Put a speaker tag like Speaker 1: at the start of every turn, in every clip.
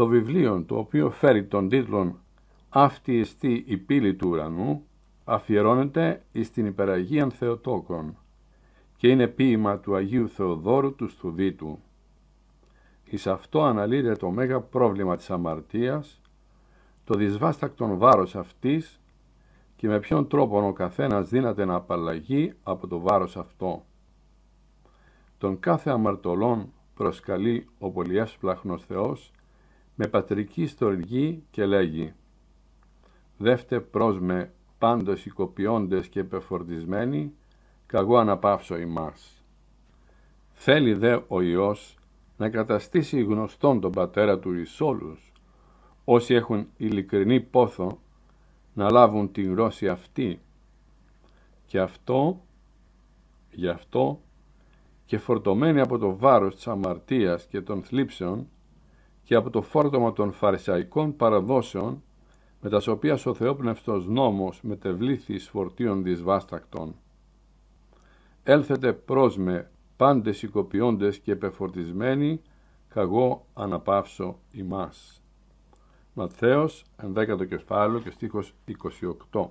Speaker 1: Το βιβλίο το οποίο φέρει τον τίτλο «Αυτή εστί η πύλη του ουρανού» αφιερώνεται εις την υπεραγίαν Θεοτόκων και είναι ποίημα του Αγίου Θεοδόρου του Στουδίτου. Εις αυτό αναλύεται το μέγα πρόβλημα της αμαρτίας, το δυσβάστακτον βάρος αυτής και με ποιον τρόπο ο καθένας δύναται να απαλλαγεί από το βάρος αυτό. Τον κάθε αμαρτωλόν προσκαλεί ο πολυέσπλαχνος Θεός με πατρική στοργή και λέγει «Δεύτε πρόσμε πάντως οικοποιώντες και πεφορτισμένοι, καγώ αναπαύσω ημάς». Θέλει δε ο Υιός να καταστήσει γνωστόν τον πατέρα του εις όλους, όσοι έχουν ειλικρινή πόθο να λάβουν την γνώση αυτή. Και αυτό, γι' αυτό, και φορτωμένοι από το βάρος της αμαρτίας και των θλίψεων, και από το φόρτωμα των φαρισαϊκών παραδόσεων με τα οποία ο θεόπνευστος νόμος μετεβλήθη εις φορτίων δυσβάστακτων. Έλθετε προς με πάντες οικοποιώντες και επεφορτισμένοι, καγώ αναπαύσω ημάς. Ματθαίος, κεφάλαιο και στίχος 28.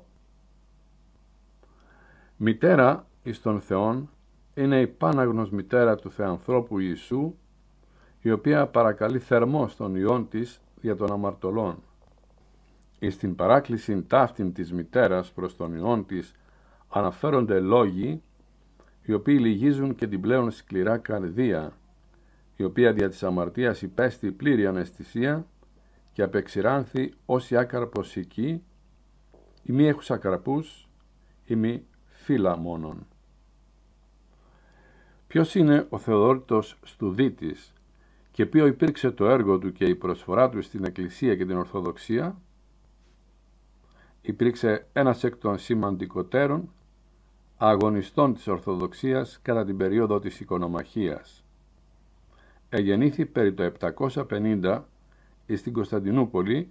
Speaker 1: Μητέρα εις των Θεών είναι η πάναγνος μητέρα του Θεανθρώπου Ιησού η οποία παρακαλεί θερμό στον ιόν της για τον αμαρτωλόν. Εις την παράκληση ταύτην της μητέρας προς τον ιόν της αναφέρονται λόγοι οι οποίοι λυγίζουν και την πλέον σκληρά καρδία, η οποία δια της αμαρτίας υπέστη πλήρη αναισθησία και απεξηράνθη όσοι άκαρπος εκεί, ή μη έχουσα καρπούς, ή μη φύλλα μόνον. Ποιος είναι ο Θεοδόρητος Στουδίτης, και ποιο υπήρξε το έργο του και η προσφορά του στην Εκκλησία και την Ορθοδοξία, υπήρξε ένας εκ των σημαντικότερων αγωνιστών της Ορθοδοξίας κατά την περίοδο της οικονομαχίας. Εγεννήθη περί το 750 στην Κωνσταντινούπολη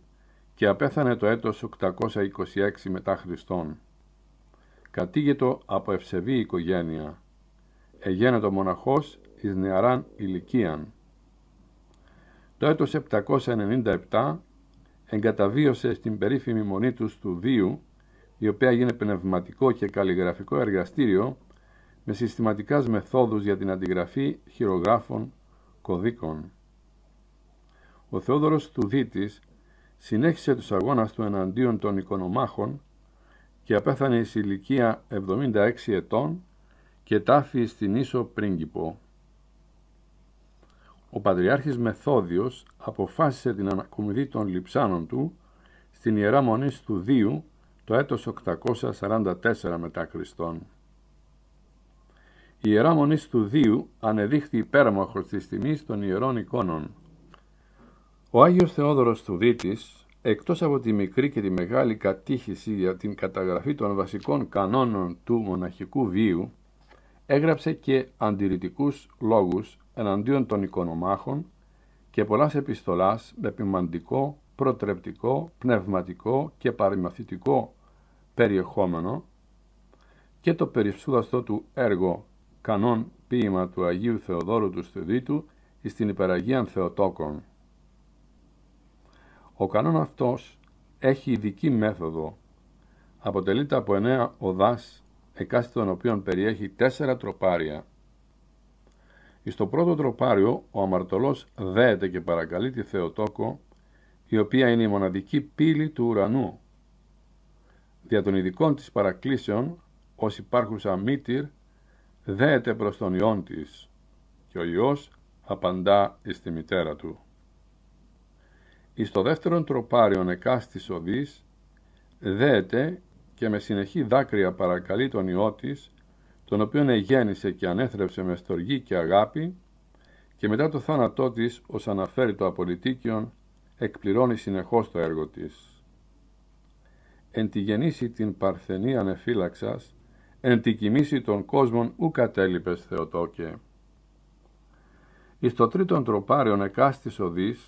Speaker 1: και απέθανε το έτος 826 μετά Χριστόν. Κατήγετο από ευσεβή οικογένεια. Εγένετο μοναχός εις νεαράν ηλικίαν το έτος 797 εγκαταβίωσε στην περίφημη μονή του του Δίου, η οποία γίνεται πνευματικό και καλλιγραφικό εργαστήριο με συστηματικάς μεθόδους για την αντιγραφή χειρογράφων κωδίκων. Ο Θεόδωρος Στουδίτης συνέχισε τους αγώνας του εναντίον των οικονομάχων και απέθανε σε ηλικία 76 ετών και τάφη στην Ίσο Πρίγκιπο ο Πατριάρχης Μεθόδιος αποφάσισε την ανακομιδή των λιψάνων του στην Ιερά Μονή του Δίου το έτος 844 μετά Χριστόν. Η Ιερά Μονή του Δίου ανεδείχθη υπέρμαχος της τιμής των Ιερών εικόνων. Ο Άγιος Θεόδωρος του Δίτης, εκτός από τη μικρή και τη μεγάλη κατήχηση για την καταγραφή των βασικών κανόνων του μοναχικού βίου, έγραψε και αντιρρητικούς λόγους εναντίον των οικονομάχων και πολλάς επιστολάς με ποιμαντικό, προτρεπτικό, πνευματικό και παρημαθητικό περιεχόμενο και το περισσούδαστο του έργο «Κανόν ποίημα του Αγίου Θεοδόρου του Στεδίτου» στην Υπεραγία Θεοτόκων. Ο κανόν αυτός έχει ειδική μέθοδο. Αποτελείται από εννέα οδάς, εκάστη των οποίων περιέχει τέσσερα τροπάρια, στο πρώτο τροπάριο ο αμαρτωλός δέεται και παρακαλεί τη Θεοτόκο η οποία είναι η μοναδική πύλη του ουρανού. Δια των ειδικών της παρακλήσεων ως υπάρχουσα μήτυρ δέεται προς τον Υιόν της και ο Υιός απαντά εις τη μητέρα του. Εις το δεύτερον τροπάριον της οδής δέεται και με συνεχή δάκρυα παρακαλεί τον Υιό της τον οποίον εγέννησε και ανέθρεψε με στοργή και αγάπη και μετά το θάνατό της, ως αναφέρει το απολυτίκιον, εκπληρώνει συνεχώς το έργο της. Εν τη γεννήση την παρθενή ανεφύλαξας, εν τη κοιμήση των κόσμων ου κατέλειπες Θεοτόκε. Εις το τρίτον τροπάριον εκάστης οδής,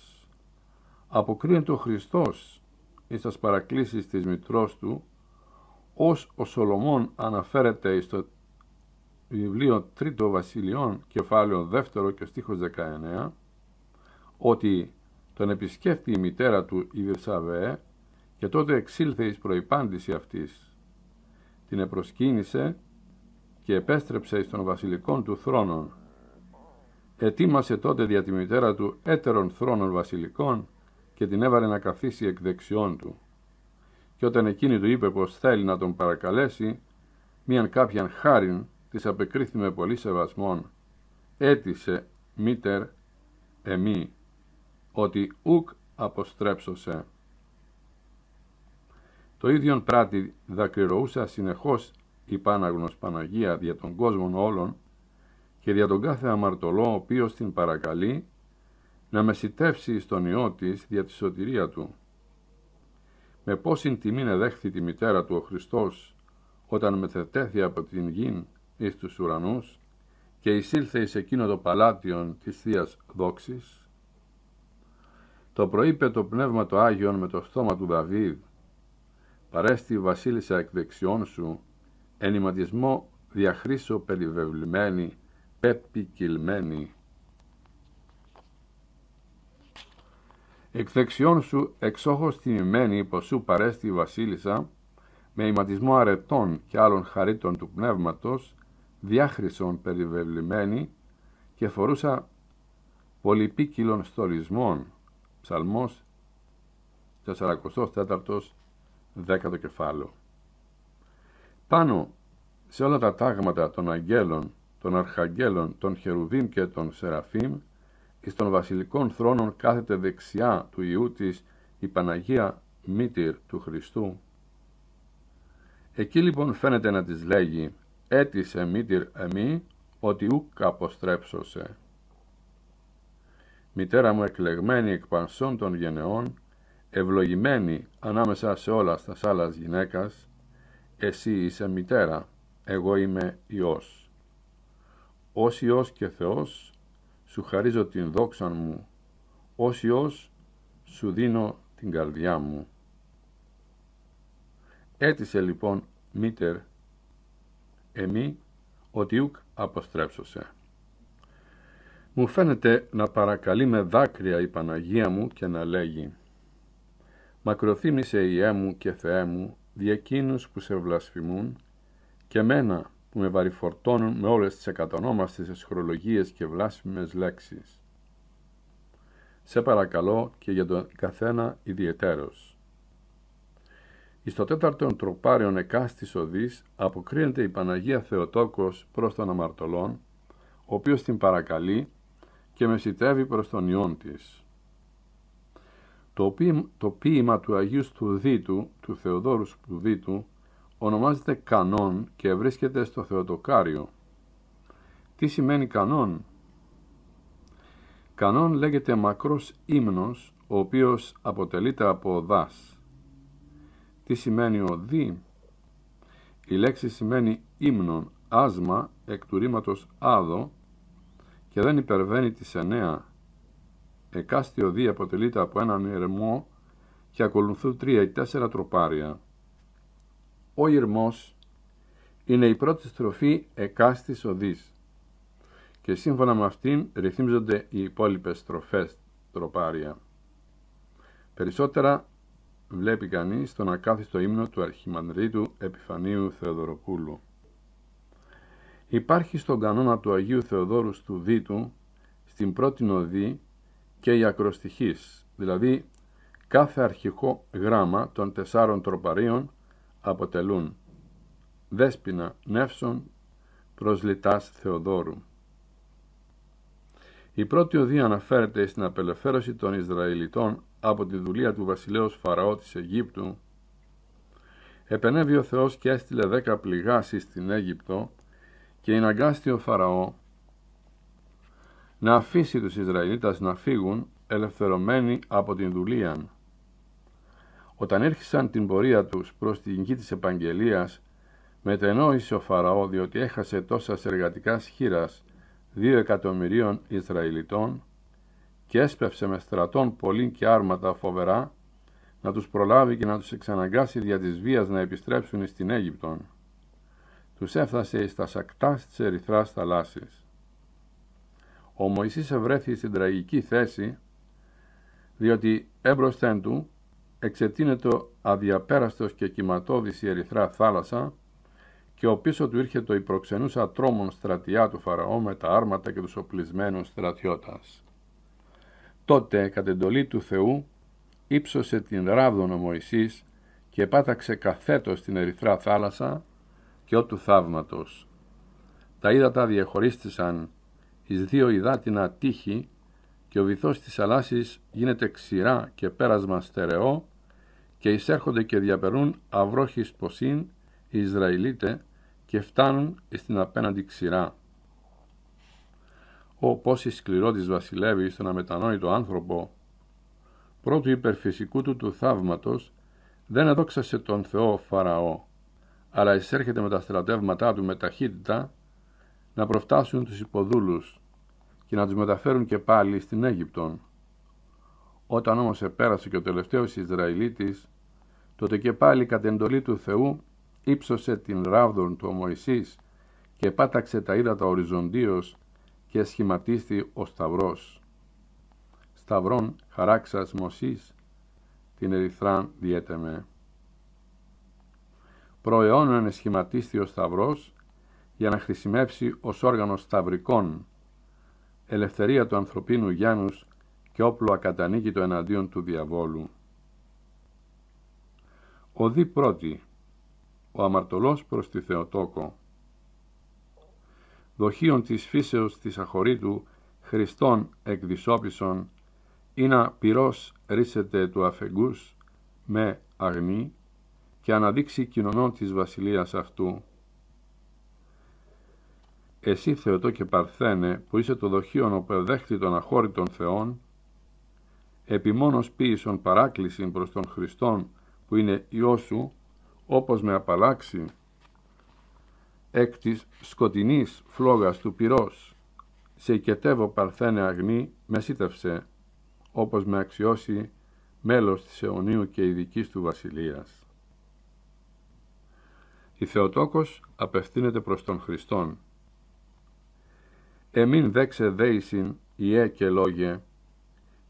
Speaker 1: αποκρίνει το Χριστός εις τας παρακλήσεις της μητρός του, ως ο Σολομών αναφέρεται εις το βιβλίο Τρίτο Βασιλειών, κεφάλαιο δεύτερο και στίχος 19, ότι τον επισκέφτη η μητέρα του η και τότε εξήλθε εις προϋπάντηση αυτής. Την επροσκύνησε και επέστρεψε εις των βασιλικών του θρόνων. Ετοίμασε τότε δια τη μητέρα του έτερων θρόνων βασιλικών και την έβαλε να καθίσει εκ δεξιών του. Και όταν εκείνη του είπε πως θέλει να τον παρακαλέσει, μίαν κάποιαν χάριν της απεκρίθη με πολύ σεβασμόν, έτησε μήτερ εμεί, ότι ουκ αποστρέψωσε. Το ίδιον πράτη δακρυρωούσα συνεχώς η Πάναγνος Παναγία δια τον κόσμων όλων και δια τον κάθε αμαρτωλό ο οποίος την παρακαλεί να μεσητεύσει στον Υιό της δια τη σωτηρία του. Με πόσην τιμήν εδέχθη τη μητέρα του ο Χριστός όταν μεθετέθη από την γην εις τους ουρανούς και εισήλθε εις εκείνο το παλάτιον της θείας Δόξης. Το προείπε το Πνεύμα το Άγιον με το στόμα του Δαβίδ, παρέστη βασίλισσα εκ δεξιών σου, ενηματισμό διαχρήσω περιβεβλημένη, πεπικυλμένη. Εκ δεξιών σου εξόχως τιμημένη σου παρέστη βασίλισσα, με ηματισμό αρετών και άλλων χαρίτων του πνεύματος, διάχρυσον περιβεβλημένη και φορούσα πολυπίκυλων στολισμών. Ψαλμός 44 δέκατο κεφάλαιο. Πάνω σε όλα τα τάγματα των αγγέλων, των αρχαγγέλων, των χερουβίμ και των σεραφίμ, εις των βασιλικών θρόνων κάθεται δεξιά του Ιού της η Παναγία Μήτηρ του Χριστού. Εκεί λοιπόν φαίνεται να της λέγει έτησε μήτυρ εμή, ότι ούκ αποστρέψωσε. Μητέρα μου εκλεγμένη εκ πανσών των γενεών, ευλογημένη ανάμεσα σε όλα τα άλλα γυναίκας, εσύ είσαι μητέρα, εγώ είμαι Υιός. Ως Υιός και Θεός, σου χαρίζω την δόξα μου, ως Υιός σου δίνω την καρδιά μου. Έτησε λοιπόν μήτερ εμεί ότι ουκ αποστρέψωσε. Μου φαίνεται να παρακαλεί με δάκρυα η Παναγία μου και να λέγει «Μακροθύμησε η μου και Θεέ μου, εκείνους που σε βλασφημούν και μένα που με βαριφορτώνουν με όλες τις εκατονόμαστες εσχρολογίες και βλάσφημες λέξεις. Σε παρακαλώ και για τον καθένα ιδιαιτέρως. Εις το τέταρτον τροπάριον εκάστης οδής αποκρίνεται η Παναγία Θεοτόκος προς τον αμαρτωλόν, ο οποίος την παρακαλεί και μεσητεύει προς τον Υιόν της. Το, ποίημα του Αγίου Σπουδίτου, του Θεοδόρου Σπουδίτου, ονομάζεται «Κανόν» και βρίσκεται στο Θεοτοκάριο. Τι σημαίνει «Κανόν» Κανόν λέγεται μακρός ύμνος, ο οποίος αποτελείται από δάς. Τι σημαίνει ο δι. Η λέξη σημαίνει ύμνον, άσμα εκ του ρήματος άδο και δεν υπερβαίνει τις εννέα. Εκάστιο δι αποτελείται από έναν ερμό και ακολουθούν τρία ή τέσσερα τροπάρια. Ο ηρμός είναι η πρώτη στροφή εκάστης οδής και σύμφωνα με αυτήν ρυθμίζονται οι υπόλοιπες στροφές τροπάρια. Περισσότερα βλέπει κανείς τον ακάθιστο ύμνο του Αρχιμανδρίτου Επιφανίου Θεοδωροπούλου. Υπάρχει στον κανόνα του Αγίου Θεοδόρου του Δήτου, στην πρώτη οδή και η ακροστοιχής, δηλαδή κάθε αρχικό γράμμα των τεσσάρων τροπαρίων αποτελούν δέσποινα νεύσων προσλητάς Θεοδόρου. Η πρώτη οδή αναφέρεται στην απελευθέρωση των Ισραηλιτών από τη δουλεία του βασιλέως Φαραώ της Αιγύπτου, επενέβη ο Θεός και έστειλε δέκα πληγάσεις στην Αίγυπτο και εναγκάστη ο Φαραώ να αφήσει τους Ισραηλίτας να φύγουν ελευθερωμένοι από την δουλεία. Όταν έρχισαν την πορεία τους προς την γη της επαγγελίας, μετενόησε ο Φαραώ διότι έχασε τόσας εργατικά σχήρας δύο εκατομμυρίων Ισραηλιτών και έσπευσε με στρατών πολλοί και άρματα φοβερά να τους προλάβει και να τους εξαναγκάσει δια της βίας να επιστρέψουν στην Αίγυπτον. Τους έφτασε στα σακτάς της ερυθράς θαλάσσης. Ο Μωυσής ευρέθη στην τραγική θέση διότι έμπροσθεν του εξετείνεται αδιαπέραστος και κυματώδης η ερυθρά θάλασσα και ο πίσω του ήρχε το υπροξενούσα τρόμον στρατιά του Φαραώ με τα άρματα και τους οπλισμένους στρατιώτας. Τότε, κατ' εντολή του Θεού, ύψωσε την ράβδον ο Μωυσής και πάταξε καθέτος στην ερυθρά θάλασσα και ότου θαύματος. Τα ύδατα διαχωρίστησαν εις δύο υδάτινα τείχη και ο βυθός της αλάσης γίνεται ξηρά και πέρασμα στερεό και εισέρχονται και διαπερούν αυρόχης ποσίν οι Ισραηλίτες και φτάνουν στην απέναντι ξηρά. Ω πόση σκληρότης βασιλεύει στον αμετανόητο άνθρωπο, πρώτου υπερφυσικού του του θαύματος, δεν εδόξασε τον Θεό Φαραώ, αλλά εισέρχεται με τα στρατεύματά του με ταχύτητα να προφτάσουν τους υποδούλους και να τους μεταφέρουν και πάλι στην Αίγυπτον. Όταν όμως επέρασε και ο τελευταίος Ισραηλίτης, τότε και πάλι κατ' εντολή του Θεού ύψωσε την ράβδον του ο Μωυσής και πάταξε τα ύδατα οριζοντίως και σχηματίστη ο σταυρός. Σταυρών χαράξας Μωσής, την ερυθράν διέτεμε. Προαιώνων σχηματίστη ο σταυρός για να χρησιμεύσει ως όργανο σταυρικών, ελευθερία του ανθρωπίνου Γιάννους και όπλο ακατανίκητο εναντίον του διαβόλου. Ο δι πρώτη, ο αμαρτωλός προς τη Θεοτόκο, δοχείων της φύσεως της αχωρήτου, Χριστόν εκ ή να πυρός ρίσεται του αφεγγούς με αγνή και αναδείξει κοινωνών της βασιλείας αυτού. Εσύ Θεοτόκε και Παρθένε, που είσαι το δοχείον οπεδέχτη των αχώρητων θεών, μόνος ποιησον παράκλησιν προς τον Χριστόν που είναι Υιός σου, όπως με απαλλάξει εκ της σκοτεινής φλόγας του πυρός, σε οικετεύω παρθένε αγνή, με όπως με αξιώσει μέλος της αιωνίου και ειδικής του βασιλείας. Η Θεοτόκος απευθύνεται προς τον Χριστόν. Εμήν δέξε δέησιν ιέ και λόγε,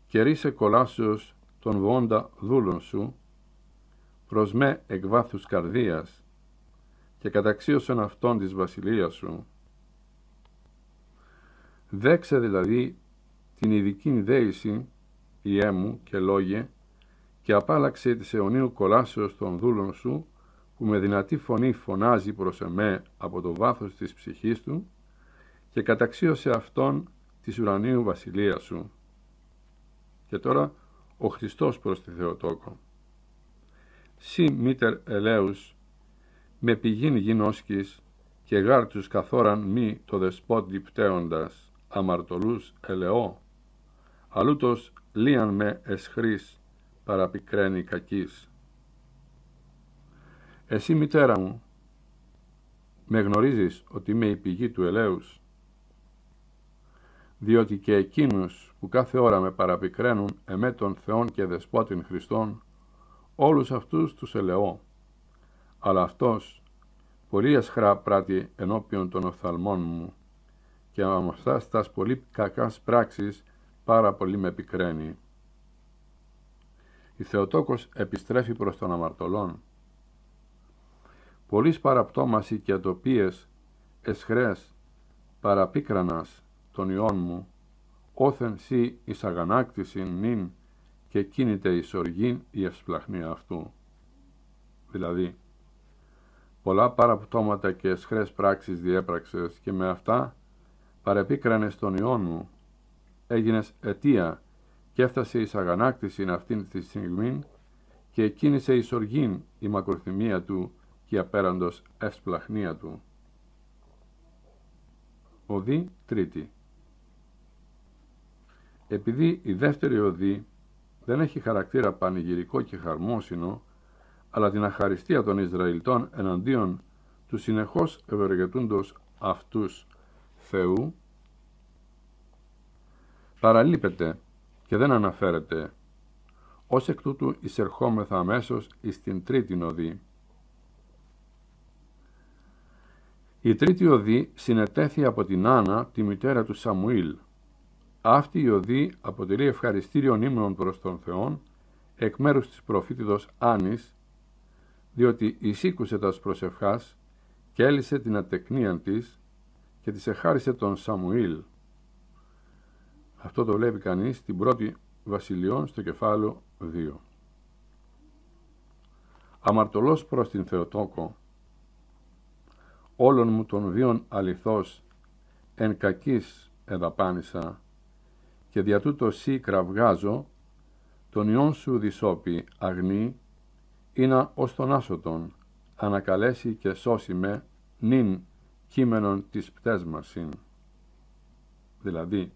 Speaker 1: και ρίσε κολάσεως τον βόντα δούλων σου, προς με εκ καρδίας, και καταξίωσεν αυτόν της βασιλείας σου. Δέξε δηλαδή την ειδική δέηση, η μου και λόγε, και απάλαξε της αιωνίου κολάσεως των δούλων σου, που με δυνατή φωνή φωνάζει προς εμέ από το βάθος της ψυχής του, και καταξίωσε αυτόν της ουρανίου βασιλείας σου. Και τώρα ο Χριστός προς τη Θεοτόκο. Συ μήτερ ελέους με πηγήν γινώσκης και τους καθόραν μη το δεσπότη πτέοντας αμαρτωλούς ελαιό. Αλούτος λίαν με εσχρής, παραπικραίνει κακής. Εσύ μητέρα μου, με γνωρίζεις ότι είμαι η πηγή του ελέους, διότι και εκείνους που κάθε ώρα με παραπικραίνουν εμέ των Θεών και Δεσπότην Χριστών, όλους αυτούς τους ελεώ. Αλλά αυτός πολύ ασχρά πράττει ενώπιον των οφθαλμών μου και αν τας πολύ κακάς πράξης πάρα πολύ με πικραίνει. Η Θεοτόκος επιστρέφει προς τον αμαρτωλόν. Πολύς παραπτώμαση και ατοπίες, εσχρές, παραπίκρανας των ιών μου, όθεν σύ εις αγανάκτησιν νυν και κίνηται η σοργή η ευσπλαχνία αυτού. Δηλαδή, Πολλά παραπτώματα και σχρές πράξεις διέπραξες και με αυτά παρεπίκρανες τον ιόν μου. Έγινες αιτία και έφτασε η αγανάκτηση αυτήν τη στιγμή και κίνησε η οργήν η μακροθυμία του και απέραντος ευσπλαχνία του. Οδή τρίτη Επειδή η δεύτερη οδή δεν έχει χαρακτήρα πανηγυρικό και χαρμόσυνο, αλλά την αχαριστία των Ισραηλιτών εναντίον του συνεχώς ευεργετούντος αυτούς Θεού, παραλείπεται και δεν αναφέρεται, ως εκ τούτου εισερχόμεθα αμέσως εις την τρίτη οδή. Η τρίτη οδή συνετέθη από την Άννα, τη μητέρα του Σαμουήλ. Αυτή η οδή αποτελεί ευχαριστήριο ύμνων προς τον Θεόν, εκ μέρους της προφήτηδος Άννης, διότι εισήκουσε τας προσευχάς και έλυσε την ατεκνίαν της και της εχάρισε τον Σαμουήλ. Αυτό το βλέπει κανείς την πρώτη βασιλειών στο κεφάλαιο 2. Αμαρτωλός προς την Θεοτόκο, όλων μου των βίων αληθώς εν κακής εδαπάνησα και δια τούτο σύ κραυγάζω, τον ιόν σου δυσόπη αγνή είναι ως τον άσωτον ανακαλέσει και σώσει με νυν κείμενον της πτέσμασιν. Δηλαδή,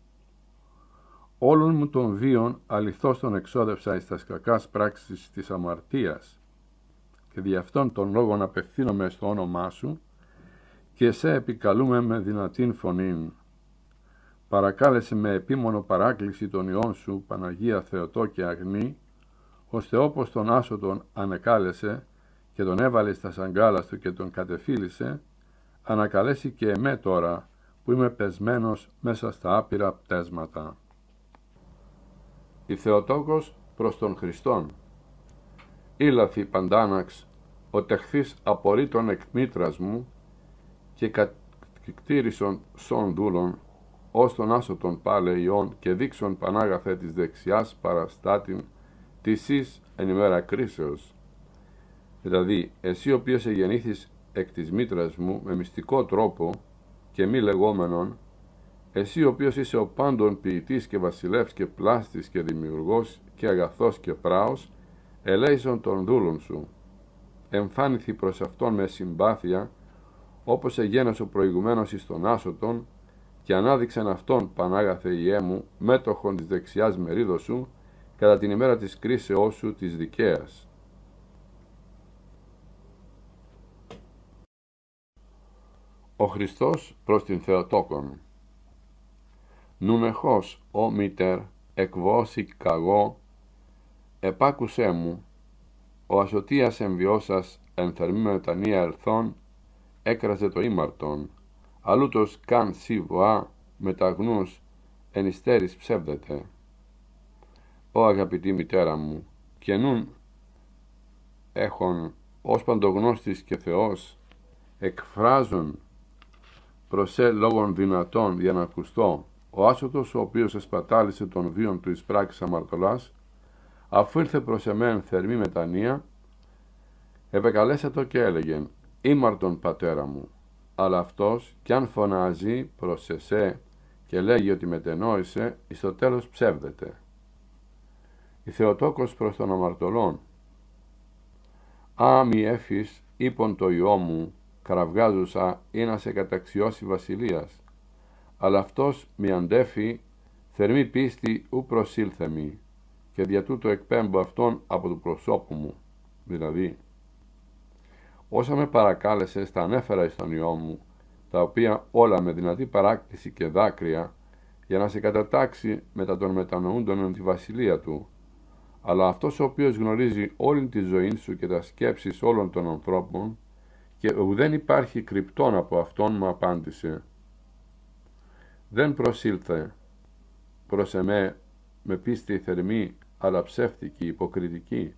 Speaker 1: όλων μου των βίων αληθώς τον εξόδευσα εις τας κακάς πράξεις της αμαρτίας και δι' αυτόν τον να απευθύνομαι στο όνομά σου και σε επικαλούμε με δυνατήν φωνήν. Παρακάλεσε με επίμονο παράκληση των ιών σου, Παναγία Θεοτό και Αγνή, ώστε όπως τον Άσο τον ανεκάλεσε και τον έβαλε στα σαγκάλα του και τον κατεφύλισε, ανακαλέσει και εμέ τώρα που είμαι πεσμένος μέσα στα άπειρα πτέσματα. Η Θεοτόκος προς τον Χριστόν Ήλαθη παντάναξ, ο τεχθής απορρίτων εκ μήτρας μου και κατκτήρισον σον δούλων, ως τον άσωτον πάλε ιών και δείξον πανάγαθε της δεξιάς παραστάτην της εν ημέρα κρίσεως. Δηλαδή, εσύ ο οποίος εγεννήθης εκ της μήτρας μου με μυστικό τρόπο και μη λεγόμενον, εσύ ο οποίος είσαι ο πάντων ποιητής και βασιλεύς και πλάστης και δημιουργός και αγαθός και πράος, ελέησον τον δούλων σου. Εμφάνηθη προς αυτόν με συμπάθεια, όπως εγένωσε ο προηγουμένος εις τον άσωτον, και ανάδειξαν αυτόν, Πανάγαθε Ιέ μου, μέτοχον της δεξιάς μερίδος σου, κατά την ημέρα της κρίσεώς σου της δικαίας. Ο Χριστός προς την Θεοτόκον Νουμεχός, ο μήτερ, εκβώσει καγό, επάκουσέ μου, ο ασωτίας εμβιώσας εν θερμή ελθόν, ερθών, έκραζε το ήμαρτον, αλλούτος καν σιβοά μεταγνούς εν ιστέρης ψεύδεται. Ω αγαπητή μητέρα μου, και νουν έχων ως παντογνώστης και Θεός, εκφράζουν προς σε λόγων δυνατών για να ακουστώ, ο άσωτος ο οποίος εσπατάλησε τον βίον του εις πράξης αμαρτωλάς, αφού ήρθε προς εμέν θερμή μετανία, το και έλεγε «Ήμαρτον πατέρα μου», αλλά αυτός κι αν φωνάζει προς εσέ και λέγει ότι μετενόησε, εις το τέλος ψεύδεται η Θεοτόκος προς τον αμαρτωλόν. «Άμι έφης, είπον το ιό μου, κραυγάζουσα ή να σε καταξιώσει βασιλείας, αλλά αυτός μη αντέφει, θερμή πίστη ου προσήλθε και δια τούτο εκπέμπω αυτόν από του προσώπου μου, δηλαδή. Όσα με παρακάλεσες τα ανέφερα εις τον ιό μου, τα οποία όλα με δυνατή παράκτηση και δάκρυα, για να σε κατατάξει μετά τον μετανοούντων τη βασιλεία του, αλλά αυτός ο οποίος γνωρίζει όλη τη ζωή σου και τα σκέψεις όλων των ανθρώπων και ουδέν υπάρχει κρυπτόν από αυτόν μου απάντησε. Δεν προσήλθε προς εμέ με πίστη θερμή αλλά ψεύτικη, υποκριτική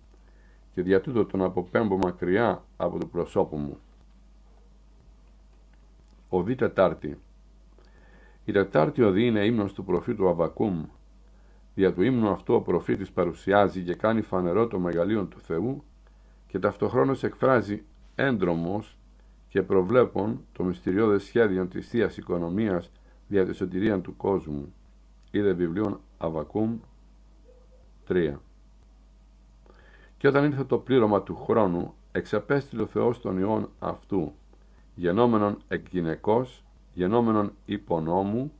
Speaker 1: και δια τούτο τον αποπέμπω μακριά από το πρόσωπο μου. Ο Οδή Τετάρτη Η Τετάρτη Οδή είναι ύμνος του προφήτου Αβακούμ Δια του ύμνου αυτού ο προφήτης παρουσιάζει και κάνει φανερό το μεγαλείον του Θεού και ταυτοχρόνως εκφράζει έντρομος και προβλέπων το μυστηριώδες σχέδιο της θείας Οικονομίας δια της σωτηρίας του κόσμου. Είδε βιβλίων Αβακούμ 3. Και όταν ήρθε το πλήρωμα του χρόνου, εξαπέστειλε ο Θεός τον Υιόν αυτού, γενόμενον εκ γυναικός, γενόμενον υπονόμου,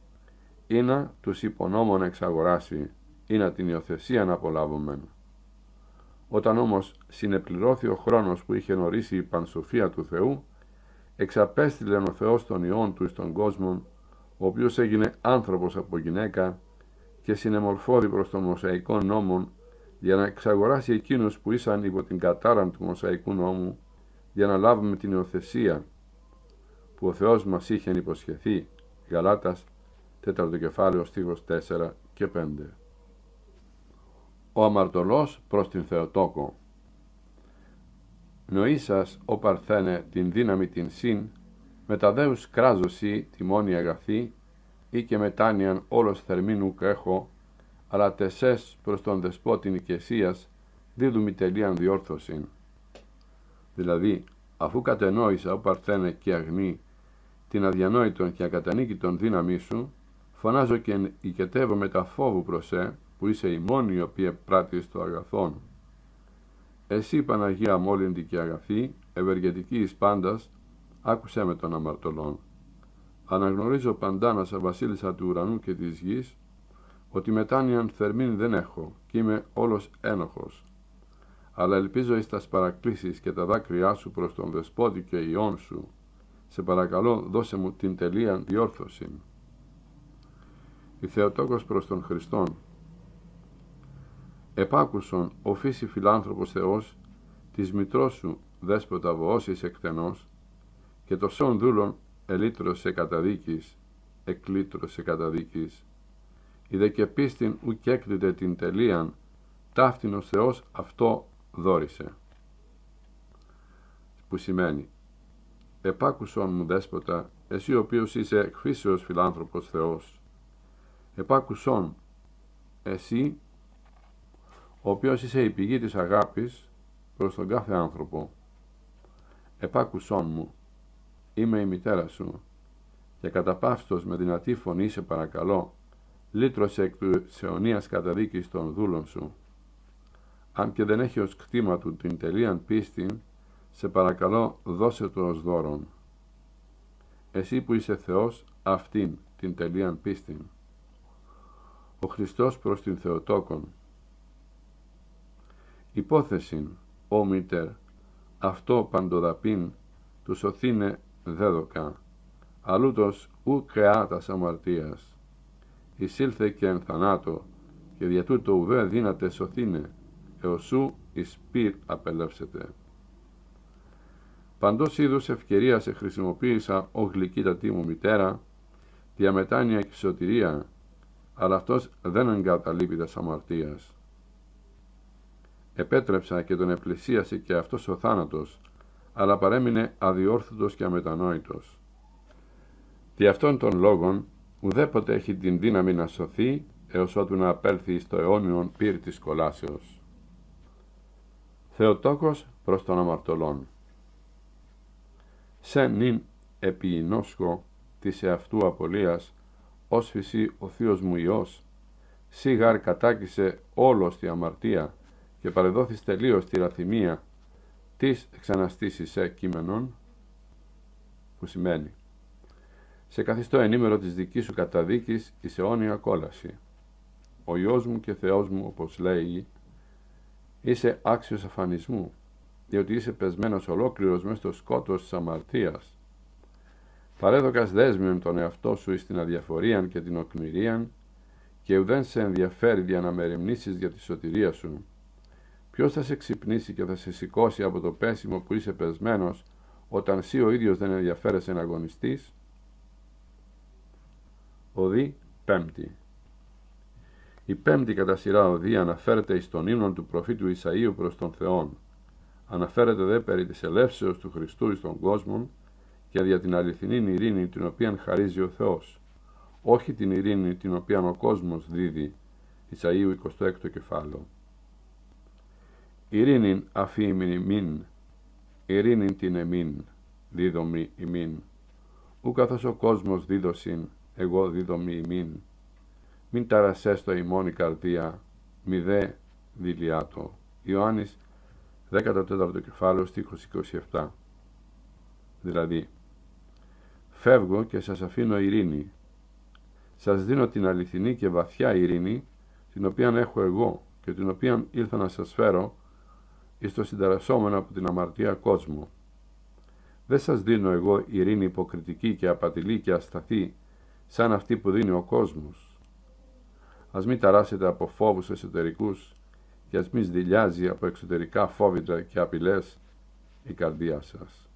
Speaker 1: ή να τους υπονόμων εξαγοράσει, ή να την υιοθεσία να απολάβουμε. Όταν όμως συνεπληρώθη ο χρόνος που είχε νορίσει η πανσοφία του Θεού, εξαπέστειλε ο Θεός των ιών του στον κόσμο, ο οποίος έγινε άνθρωπος από γυναίκα και συνεμορφώδη προς τον Μωσαϊκό Νόμο για να εξαγοράσει εκείνους που ήσαν υπό την κατάραν του Μωσαϊκού νόμου για να λάβουμε την υιοθεσία που ο Θεός μας είχε υποσχεθεί. Γαλάτας, τέταρτο κεφάλαιο, στίχος 4 και 5 ο αμαρτωλός προς την Θεοτόκο. Νοήσας, ο παρθένε, την δύναμη την συν, μεταδέους κράζωση, τη μόνη αγαθή, ή και μετάνοιαν όλος θερμίνου κρέχω, αλλά τεσές προς τον δεσπότην οικεσίας μη τελείαν διόρθωσιν. Δηλαδή, αφού κατενόησα, ο παρθένε και αγνή, την αδιανόητον και ακατανίκητον δύναμή σου, φωνάζω και ηκετεύω με τα φόβου προσέ, ε, που είσαι η μόνη η οποία πράττεις το αγαθόν. Εσύ Παναγία μόλυντη και αγαθή, ευεργετική εις πάντας, άκουσέ με τον αμαρτωλόν. Αναγνωρίζω παντά να σε βασίλισσα του ουρανού και της γης, ότι μετάνοιαν θερμήν δεν έχω και είμαι όλος ένοχος. Αλλά ελπίζω εις τας παρακλήσεις και τα δάκρυά σου προς τον δεσπότη και ιόν σου. Σε παρακαλώ δώσε μου την τελεία διόρθωση. Η Θεοτόκος προς τον Χριστόν επάκουσον ο φύση φιλάνθρωπος Θεός, της μητρός σου δέσποτα βοώσεις εκτενός, και το σόν δούλον ελίτρωσε καταδίκης, σε καταδίκης. Είδε και πίστην ουκ την τελείαν, ταύτην Θεός αυτό δόρισε. Που σημαίνει, επάκουσον μου δέσποτα, εσύ ο οποίος είσαι εκφύσεως φιλάνθρωπος Θεός, επάκουσον, εσύ ο οποίος είσαι η πηγή της αγάπης προς τον κάθε άνθρωπο. Επάκουσόν μου, είμαι η μητέρα σου και καταπαύστος με δυνατή φωνή σε παρακαλώ, λύτρωσε εκ του αιωνίας καταδίκης των δούλων σου. Αν και δεν έχει ως κτήμα του την τελείαν πίστη, σε παρακαλώ δώσε το ως δώρον. Εσύ που είσαι Θεός, αυτήν την τελείαν πίστη. Ο Χριστός προς την Θεοτόκον, Υπόθεσιν, ο μητέρ, αυτό παντοδαπίν, του σωθήνε δέδοκα, αλλούτος ου κρεάτας αμαρτίας. Εισήλθε και εν θανάτω, και δια τούτο ουβέ δύνατε σωθήνε, εωσού εις πυρ απελεύσετε. Παντός είδους ευκαιρίας σε χρησιμοποίησα ο γλυκύτατη μου μητέρα, διαμετάνια και σωτηρία, αλλά αυτός δεν εγκαταλείπει τας αμαρτίας επέτρεψα και τον επλησίασε και αυτός ο θάνατος, αλλά παρέμεινε αδιόρθωτος και αμετανόητος. Δι' αυτόν τον λόγων ουδέποτε έχει την δύναμη να σωθεί έως ότου να απέλθει στο αιώνιον πύρ της κολάσεως. Θεοτόκος προς τον αμαρτωλόν Σε νυν επιεινώσκω της εαυτού απολίας, ως φυσή ο θείος μου Υιός, σιγάρ κατάκησε όλος τη αμαρτία, και παρεδόθης τελείως τη ραθυμία της εξαναστήσεις σε κείμενον, που σημαίνει «Σε καθιστώ ενήμερο της δικής σου καταδίκης εις αιώνια κόλαση. Ο Υιός μου και Θεός μου, όπως λέει, είσαι άξιος αφανισμού, διότι είσαι πεσμένος ολόκληρος μέσα στο σκότος της αμαρτίας. Παρέδοκας δέσμιον τον εαυτό σου εις την αδιαφορία και την οκνηρία, και ουδέν σε ενδιαφέρει για να για τη σωτηρία σου Ποιος θα σε ξυπνήσει και θα σε σηκώσει από το πέσιμο που είσαι πεσμένος όταν εσύ ο ίδιος δεν ενδιαφέρεσαι να αγωνιστείς. Οδή πέμπτη. Η πέμπτη κατά σειρά οδή αναφέρεται εις τον ύμνο του προφήτου Ισαΐου προς τον Θεόν. Αναφέρεται δε περί της ελεύσεως του Χριστού εις τον κόσμο και για την αληθινή ειρήνη την οποία χαρίζει ο Θεός, όχι την ειρήνη την οποία ο κόσμος δίδει. Ισαΐου 26 κεφάλαιο. Ειρήνην αφήμινη ημίν, ειρήνην την εμίν, δίδομη ημίν. Ου καθώς ο κόσμος δίδωσιν, εγώ δίδομη ημίν. Μην ταρασές το ημών η καρδία, μη δε δηλιάτο. Ιωάννης 14ο κεφάλαιο στίχος 27. Δηλαδή, φεύγω και σας αφήνω ειρήνη. Σας δίνω την αληθινή και βαθιά ειρήνη, την οποία έχω εγώ και την οποία ήλθα να σας φέρω, εις το συνταρασσόμενο από την αμαρτία κόσμου. Δεν σας δίνω εγώ ειρήνη υποκριτική και απατηλή και ασταθή, σαν αυτή που δίνει ο κόσμος. Ας μην ταράσετε από φόβους εσωτερικούς και ας μην σδηλιάζει από εξωτερικά φόβητρα και απειλές η καρδία σας.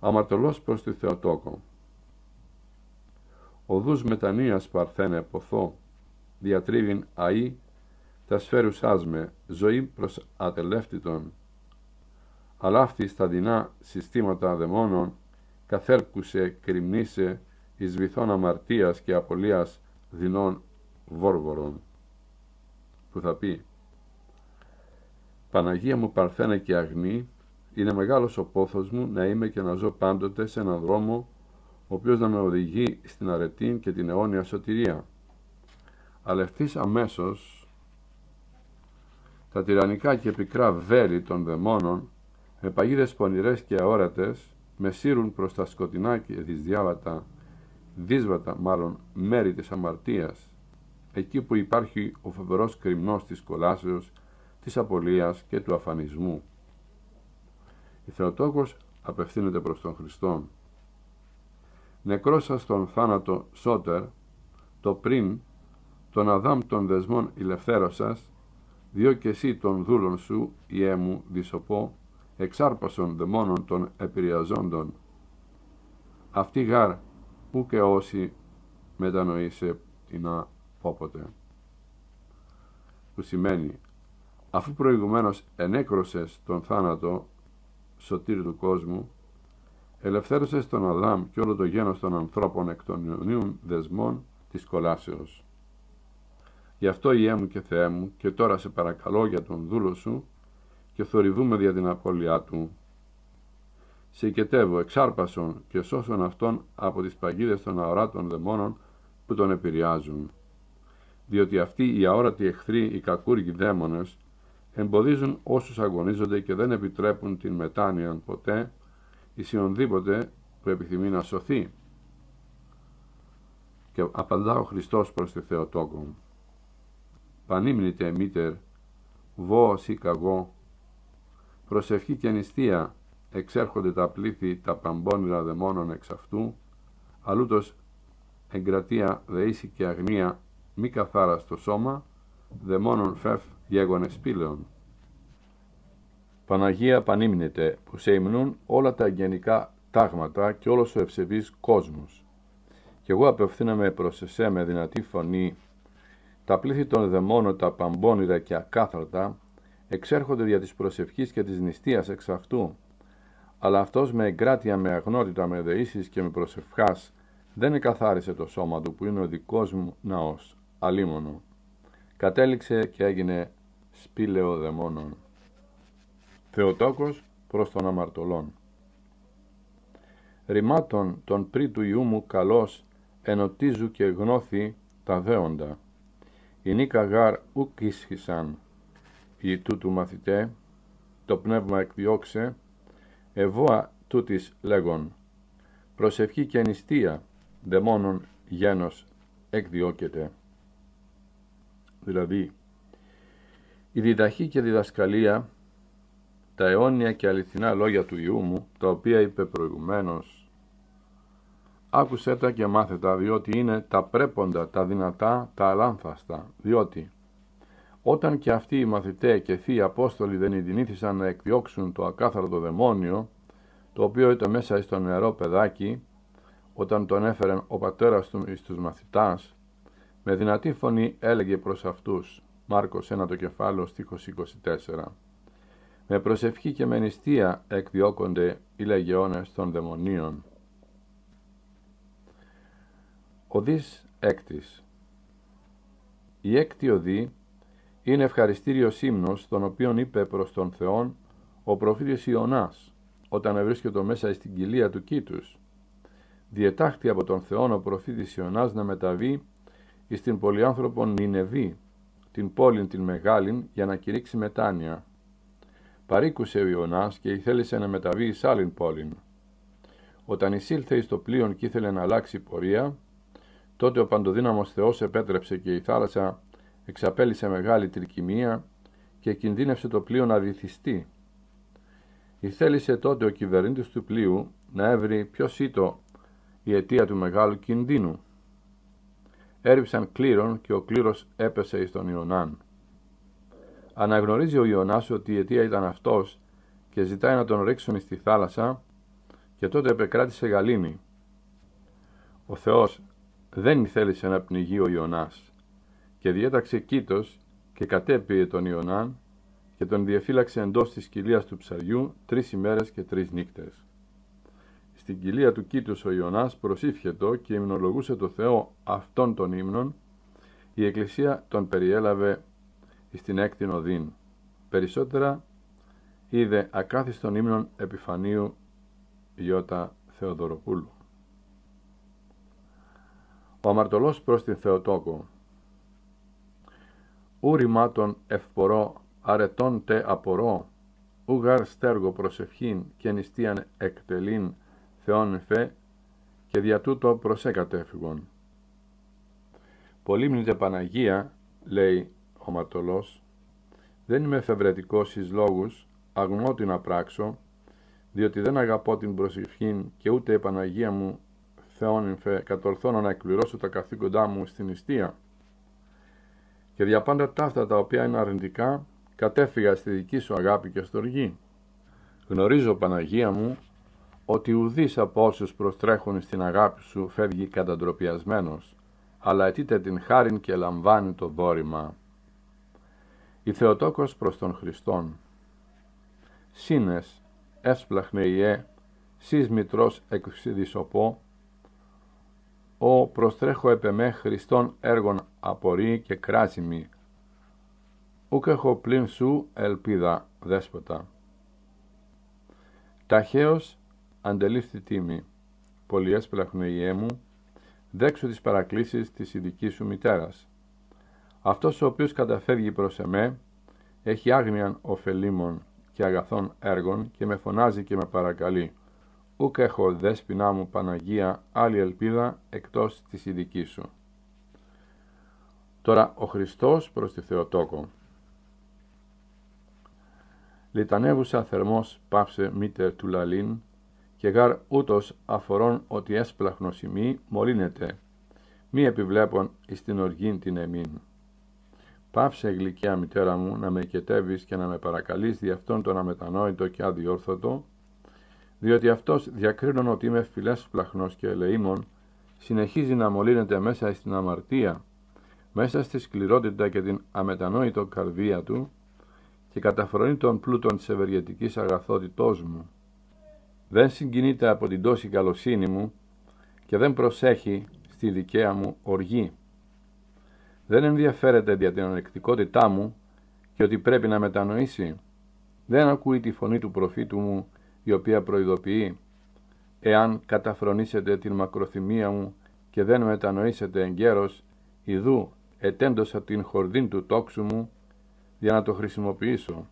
Speaker 1: Αμαρτωλός προς τη Θεοτόκο Οδούς μετανοίας παρθένε ποθό, διατρίβην αΐ τα σφαίρουσάς με, ζωή προς ατελεύτητον. Αλλά αυτή στα δεινά συστήματα δαιμόνων καθέρκουσε, κρυμνήσε, εις βυθών αμαρτίας και απολίας δεινών βόρβορων. Που θα πει «Παναγία μου παρθένα και αγνή, είναι μεγάλος ο πόθος μου να είμαι και να ζω πάντοτε σε έναν δρόμο ο οποίος να με οδηγεί στην αρετή και την αιώνια σωτηρία. Αλλά αμέσως τα τυραννικά και πικρά βέλη των δαιμόνων, με παγίδες πονηρές και αόρατες, με σύρουν προς τα σκοτεινά και δυσδιάβατα, δύσβατα μάλλον, μέρη της αμαρτίας, εκεί που υπάρχει ο φοβερός κρυμνός της κολάσεως, της απολίας και του αφανισμού. Η Θεοτόκος απευθύνεται προς τον Χριστόν. σας τον θάνατο σώτερ, το πριν, τον Αδάμ των δεσμών ηλευθέρωσας, Διό και εσύ των δούλων σου, Ιέ μου, δισοπό, εξάρπασον δαιμόνων των επηρεαζόντων. Αυτή γάρ, που και όσοι μετανοήσε την όποτε. Που σημαίνει, αφού προηγουμένως ενέκρωσες τον θάνατο, σωτήρι του κόσμου, ελευθέρωσες τον Αδάμ και όλο το γένος των ανθρώπων εκ των νέων δεσμών της κολάσεως. Γι' αυτό, η μου και Θεέ μου, και τώρα σε παρακαλώ για τον δούλο σου και θορυβούμε δια την απώλειά του. Σε εικετεύω, εξάρπασον και σώσον αυτόν από τις παγίδες των αοράτων δαιμόνων που τον επηρεάζουν. Διότι αυτοί οι αόρατοι εχθροί, οι κακούργοι δαίμονες, εμποδίζουν όσους αγωνίζονται και δεν επιτρέπουν την μετάνοια ποτέ ισιονδήποτε που επιθυμεί να σωθεί. Και απαντά ο Χριστός προς τη Θεοτόκο πανύμνητε μήτερ, βό ή καγό, προσευχή και νηστεία εξέρχονται τα πλήθη τα παμπόνιρα δαιμόνων εξ αυτού, εγρατία εγκρατεία δεήση και αγνία μη καθάρα στο σώμα, δαιμόνων φεύ γέγονες πύλεων. Παναγία πανίμνητε που σε υμνούν όλα τα γενικά τάγματα και όλος ο ευσεβής κόσμος. Κι εγώ απευθύναμε προς εσέ με δυνατή φωνή τα πλήθη των δαιμόνων, τα παμπώνυρα και ακάθαρτα εξέρχονται δια της προσευχής και της νηστείας εξ αυτού. Αλλά αυτός με εγκράτεια, με αγνότητα, με δεήσεις και με προσευχάς δεν εκαθάρισε το σώμα του που είναι ο δικός μου ναός, αλίμονο. Κατέληξε και έγινε σπήλαιο δαιμόνων. Θεοτόκος προς τον αμαρτωλόν. Ρημάτων τον πρί του Ιού μου καλός ενωτίζου και γνώθη τα δέοντα. Νίκα γάρ ουκ ίσχυσαν, οι τούτου μαθητέ, το πνεύμα εκδιώξε, ευώα τούτης λέγον. Προσευχή και νηστεία, δε μόνον γένος εκδιώκεται. Δηλαδή, η διδαχή και διδασκαλία, τα αιώνια και αληθινά λόγια του Ιού μου, τα οποία είπε προηγουμένως Άκουσέ τα και μάθε τα, διότι είναι τα πρέποντα, τα δυνατά, τα αλάνθαστα. Διότι όταν και αυτοί οι μαθητέ και θείοι Απόστολοι δεν ειδηνήθησαν να εκδιώξουν το ακάθαρτο δαιμόνιο, το οποίο ήταν μέσα στο νερό παιδάκι, όταν τον έφερε ο πατέρας του εις τους μαθητάς, με δυνατή φωνή έλεγε προς αυτούς, Μάρκος 1 το κεφάλαιο στίχος 24, «Με προσευχή και με νηστεία εκδιώκονται οι λεγεώνες των δαιμονίων». Οδής έκτης Η έκτη οδή είναι ευχαριστήριο ύμνος, τον οποίον είπε προς τον Θεόν ο προφήτης Ιωνάς, όταν βρίσκεται μέσα στην κοιλία του Κίτους. Διετάχτη από τον Θεόν ο προφήτης Ιωνάς να μεταβεί εις την πολυάνθρωπον Νινεβή, την πόλη την μεγάλη για να κηρύξει μετάνοια. Παρήκουσε ο Ιωνάς και ήθελε να μεταβεί εις άλλην πόλην. Όταν εισήλθε εις το πλοίο και ήθελε να αλλάξει πορεία, Τότε ο παντοδύναμος Θεός επέτρεψε και η θάλασσα εξαπέλυσε μεγάλη τρικυμία και κινδύνευσε το πλοίο να βυθιστεί. Η τότε ο κυβερνήτης του πλοίου να έβρει ποιο ήτο η αιτία του μεγάλου κινδύνου. Έριψαν κλήρων και ο κλήρος έπεσε εις τον Ιωνάν. Αναγνωρίζει ο Ιωνάς ότι η αιτία ήταν αυτός και ζητάει να τον ρίξουν στη θάλασσα και τότε επεκράτησε γαλήνη. Ο Θεός δεν θέλησε να πνιγεί ο Ιωνάς και διέταξε κήτος και κατέπιε τον Ιωνάν και τον διαφύλαξε εντός της κοιλίας του ψαριού τρεις ημέρες και τρεις νύχτες. Στην κοιλία του κήτους ο Ιωνάς προσήφχετο και υμνολογούσε το Θεό αυτών των ύμνων η Εκκλησία τον περιέλαβε στην έκτην οδύν. Περισσότερα είδε ακάθιστον ύμνων επιφανίου Ιώτα Θεοδωροπούλου. Ο αμαρτωλός προς την Θεοτόκο. Ούρημα τον ευπορώ, αρετών τε απορώ, ουγαρ στέργο προσευχήν και νηστείαν εκτελήν Θεόν φε και δια τούτο Πολύ Πολύμνητε Παναγία, λέει ο Αμαρτωλός δεν είμαι φευρετικός εις λόγους, αγνώ την απράξω, διότι δεν αγαπώ την προσευχήν και ούτε η Παναγία μου Θεόνυμφε, κατορθώνω να εκπληρώσω τα καθήκοντά μου στην νηστεία. Και διαπάντα ταύτα τα οποία είναι αρνητικά, κατέφυγα στη δική σου αγάπη και στοργή. Γνωρίζω, Παναγία μου, ότι ουδής από όσους προστρέχουν στην αγάπη σου φεύγει καταντροπιασμένος, αλλά αιτείται την χάριν και λαμβάνει το δόρημα. Η Θεοτόκος προς τον Χριστόν. Σύνες, έσπλαχνε ιέ, ε, σεις μητρός ο προστρέχω επεμέ Χριστών έργων απορεί και κράσιμη. Ούκ έχω πλην σου ελπίδα δέσποτα. Ταχαίως αντελήφθη τίμη, πολυέσπλαχνε μου, δέξου τις παρακλήσεις της ειδικής σου μητέρας. Αυτός ο οποίος καταφεύγει προς εμέ, έχει άγνοιαν ωφελήμων και αγαθών έργων και με φωνάζει και με παρακαλεί ούκ έχω δέσποινά μου Παναγία άλλη ελπίδα εκτός της ειδική σου. Τώρα ο Χριστός προς τη Θεοτόκο. Λιτανεύουσα θερμός πάψε μήτερ του λαλήν και γάρ ούτως αφορών ότι έσπλαχνο σημεί μολύνεται. Μη επιβλέπων εις την οργήν την εμήν. Πάψε γλυκιά μητέρα μου να με και να με παρακαλείς δι' αυτόν τον αμετανόητο και αδιόρθωτο διότι αυτός διακρίνων ότι είμαι πλαχνός και ελεήμων, συνεχίζει να μολύνεται μέσα στην αμαρτία, μέσα στη σκληρότητα και την αμετανόητο καρδία του και καταφρονεί τον πλούτο της ευεργετικής αγαθότητός μου. Δεν συγκινείται από την τόση καλοσύνη μου και δεν προσέχει στη δικαία μου οργή. Δεν ενδιαφέρεται για την ανεκτικότητά μου και ότι πρέπει να μετανοήσει. Δεν ακούει τη φωνή του προφήτου μου η οποία προειδοποιεί «Εάν καταφρονήσετε την μακροθυμία μου και δεν μετανοήσετε καιρός, ειδού ετέντωσα την χορδίν του τόξου μου για να το χρησιμοποιήσω.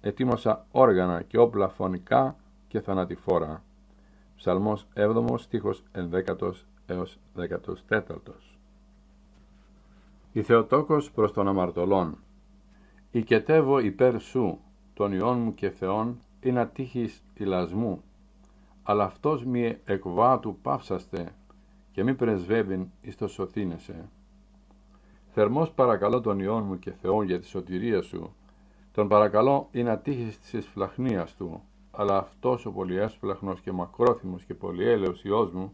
Speaker 1: Ετοίμασα όργανα και όπλα φωνικά και θανατηφόρα». Ψαλμός 7, στίχος 11 έως 14. Η Θεοτόκος προς τον αμαρτωλόν «Οικετεύω υπέρ σου, των ιών μου και θεών, είναι ατύχης ηλασμού, αλλά αυτός μη εκβάτου παύσαστε και μη πρεσβεύειν εις το σωθήνεσαι. Θερμός παρακαλώ τον Υιόν μου και Θεό για τη σωτηρία σου, τον παρακαλώ είναι ατύχης της εσφλαχνίας του, αλλά αυτός ο πολυέσφλαχνος και μακρόθυμος και πολυέλεος Υιός μου,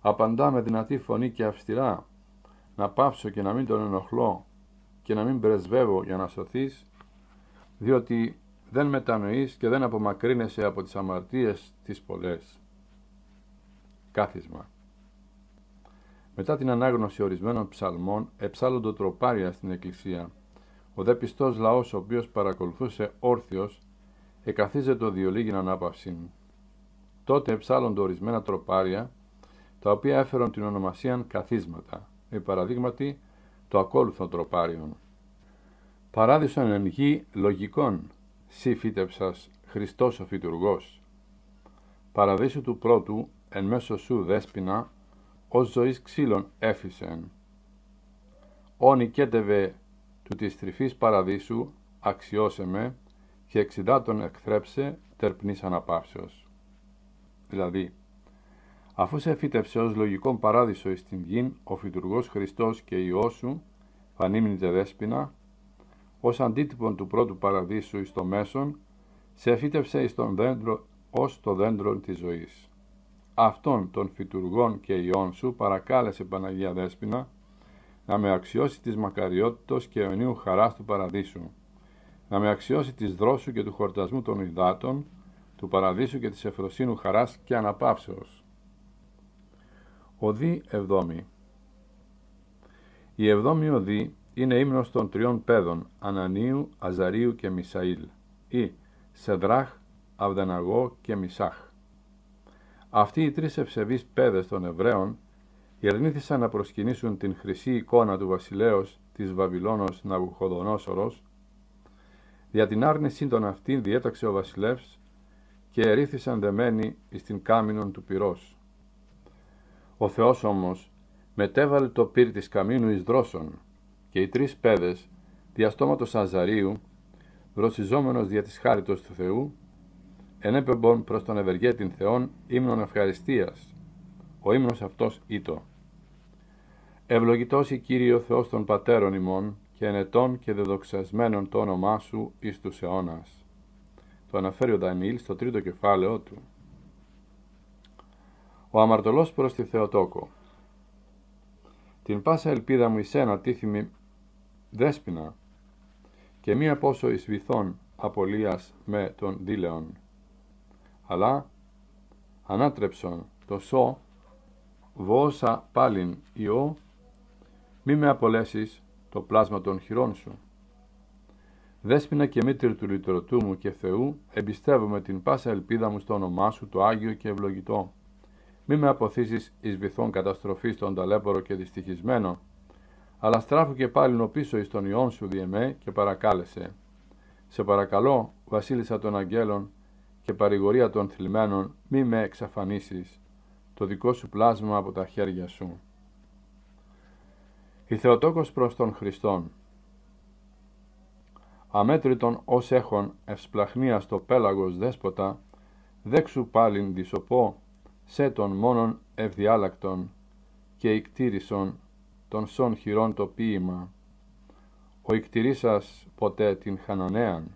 Speaker 1: απαντά με δυνατή φωνή και αυστηρά, να πάψω και να μην τον ενοχλώ και να μην πρεσβεύω για να σωθείς, διότι δεν μετανοείς και δεν απομακρύνεσαι από τις αμαρτίες τις πολλές. Κάθισμα Μετά την ανάγνωση ορισμένων ψαλμών εψάλλοντο τροπάρια στην εκκλησία. Ο δε πιστός λαός ο οποίος παρακολουθούσε όρθιος εκαθίζεται διολίγην ανάπαυση. Τότε εψάλλοντο ορισμένα τροπάρια τα οποία έφεραν την ονομασία καθίσματα, με παραδείγματι το ακόλουθο τροπάριον. Παράδεισον εν γη λογικών, Συ φύτεψας, Χριστός ο φυτουργός. Παραδείσου του πρώτου εν μέσω σου δέσποινα, ως ζωής ξύλων έφυσεν. Όν οικέτευε του της τρυφής παραδείσου, αξιώσε με, και εξιδά τον εκθρέψε τερπνής αναπαύσεως. Δηλαδή, αφού σε φύτεψε ως λογικόν παράδεισο εις την γην, ο φυτουργός Χριστός και Υιός σου, τε δέσποινα, ως αντίτυπον του πρώτου παραδείσου εις το μέσον, σε φύτευσε δέντρο ως το δέντρο της ζωής. Αυτόν των φυτουργών και ιών σου παρακάλεσε Παναγία Δέσποινα να με αξιώσει της μακαριότητος και αιωνίου χαράς του παραδείσου, να με αξιώσει της δρόσου και του χορτασμού των υδάτων, του παραδείσου και της εφροσύνου χαράς και αναπαύσεως. Οδή Εβδόμη Η Εβδόμη Οδή είναι ύμνος των τριών παιδών Ανανίου, Αζαρίου και Μισαήλ ή Σεδράχ, Αυδαναγό και Μισάχ. Αυτοί οι τρεις ευσεβείς παιδες των Εβραίων ερνήθησαν να προσκυνήσουν την χρυσή εικόνα του βασιλέως της Βαβυλώνος Ναβουχοδονόσορος. Δια την άρνηση των αυτήν διέταξε ο βασιλεύς και ερήθησαν δεμένοι εις την κάμινον του πυρός. Ο Θεός όμως μετέβαλε το πύρ της καμίνου εις δρόσον και οι τρεις πέδες διαστόματος Αζαρίου, δροσιζόμενος δια της χάριτος του Θεού, ενέπεμπον προς τον Ευεργέτην Θεόν ύμνον ευχαριστίας. Ο ύμνος αυτός ήτο. Ευλογητός η Κύριο Θεός των Πατέρων ημών και ενετών και δεδοξασμένων το όνομά Σου εις τους αιώνας. Το αναφέρει ο Δανιήλ στο τρίτο κεφάλαιό του. Ο αμαρτωλός προς τη Θεοτόκο. Την πάσα ελπίδα μου ένα τίθιμη δέσποινα και μία πόσο εις βυθών απολίας με τον δίλεον. Αλλά ανάτρεψον το σώ βόσα πάλιν ιό μη με απολέσεις το πλάσμα των χειρών σου. Δέσποινα και μήτρη του λιτρωτού μου και Θεού, εμπιστεύομαι την πάσα ελπίδα μου στο όνομά σου το Άγιο και Ευλογητό. Μη με αποθήσεις εις βυθών καταστροφής τον ταλέπορο και δυστυχισμένο, αλλά και πάλι ο πίσω εις τον ιόν σου διεμέ και παρακάλεσε. Σε παρακαλώ, βασίλισσα των αγγέλων και παρηγορία των θλιμμένων, μη με εξαφανίσεις, το δικό σου πλάσμα από τα χέρια σου. Η Θεοτόκος προς τον Χριστόν αμέτρητον ως έχων ευσπλαχνία στο πέλαγος δέσποτα, δέξου πάλιν δισοπό, σε τον μόνον ευδιάλακτον και ικτήρισον των σών χειρών το ποίημα «Ο ικτηρίσας ποτέ την χανανέαν»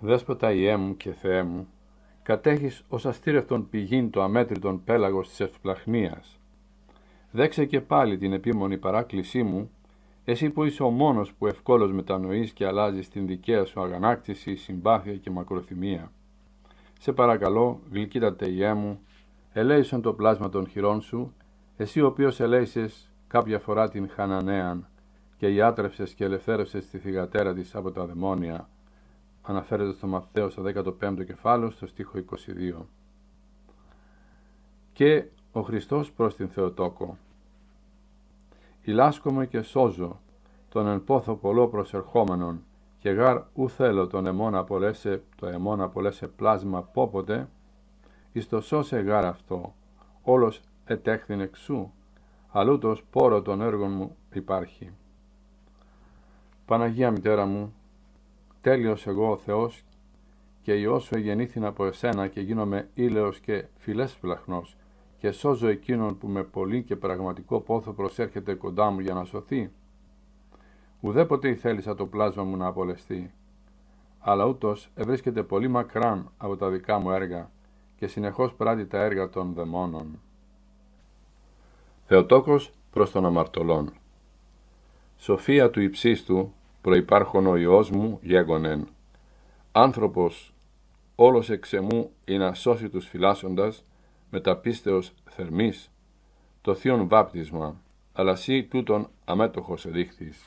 Speaker 1: Δέσποτα Ιέ μου και Θεέ μου, κατέχεις ως αστήρευτον πηγήν το αμέτρητον πέλαγος της ευπλαχνίας. Δέξε και πάλι την επίμονη παράκλησή μου, εσύ που είσαι ο μόνος που ευκόλως μετανοείς και αλλάζεις την δικαία σου αγανάκτηση, συμπάθεια και μακροθυμία. Σε παρακαλώ, γλυκύτατε Ιέ μου, ελέησον το πλάσμα των χειρών σου εσύ ο οποίος ελέησες κάποια φορά την Χανανέαν και ιάτρευσες και ελευθέρωσες τη θηγατέρα της από τα δαιμόνια, αναφέρεται στο Μαθαίος στο 15ο κεφάλαιο στο στίχο 22. Και ο Χριστός προς την Θεοτόκο. Ηλάσκομαι και σώζω τον εν πόθο πολλό προσερχόμενον και γάρ ου θέλω τον αιμόνα πολλέσε, το εμόνα πολέσε πλάσμα πόποτε, εις το σώσε γάρ αυτό, όλος ετέχθην εξού, αλλού το σπόρο των έργων μου υπάρχει. Παναγία μητέρα μου, τέλειος εγώ ο Θεός και Υιός ο γεννήθην από εσένα και γίνομαι ήλαιος και πλαχνός και σώζω εκείνον που με πολύ και πραγματικό πόθο προσέρχεται κοντά μου για να σωθεί. Ουδέποτε θέλησα το πλάσμα μου να απολεστεί, αλλά ούτως ευρίσκεται πολύ μακράν από τα δικά μου έργα και συνεχώς πράττει τα έργα των δαιμόνων. Θεοτόκος προς τον αμαρτωλόν. Σοφία του υψίστου προϋπάρχον ο Υιός μου γέγονεν. Άνθρωπος όλος εξεμού είναι να σώσει τους φυλάσσοντας μεταπίστεως θερμής, το θείον βάπτισμα, αλλά σύ τούτον αμέτωχος εδείχθης.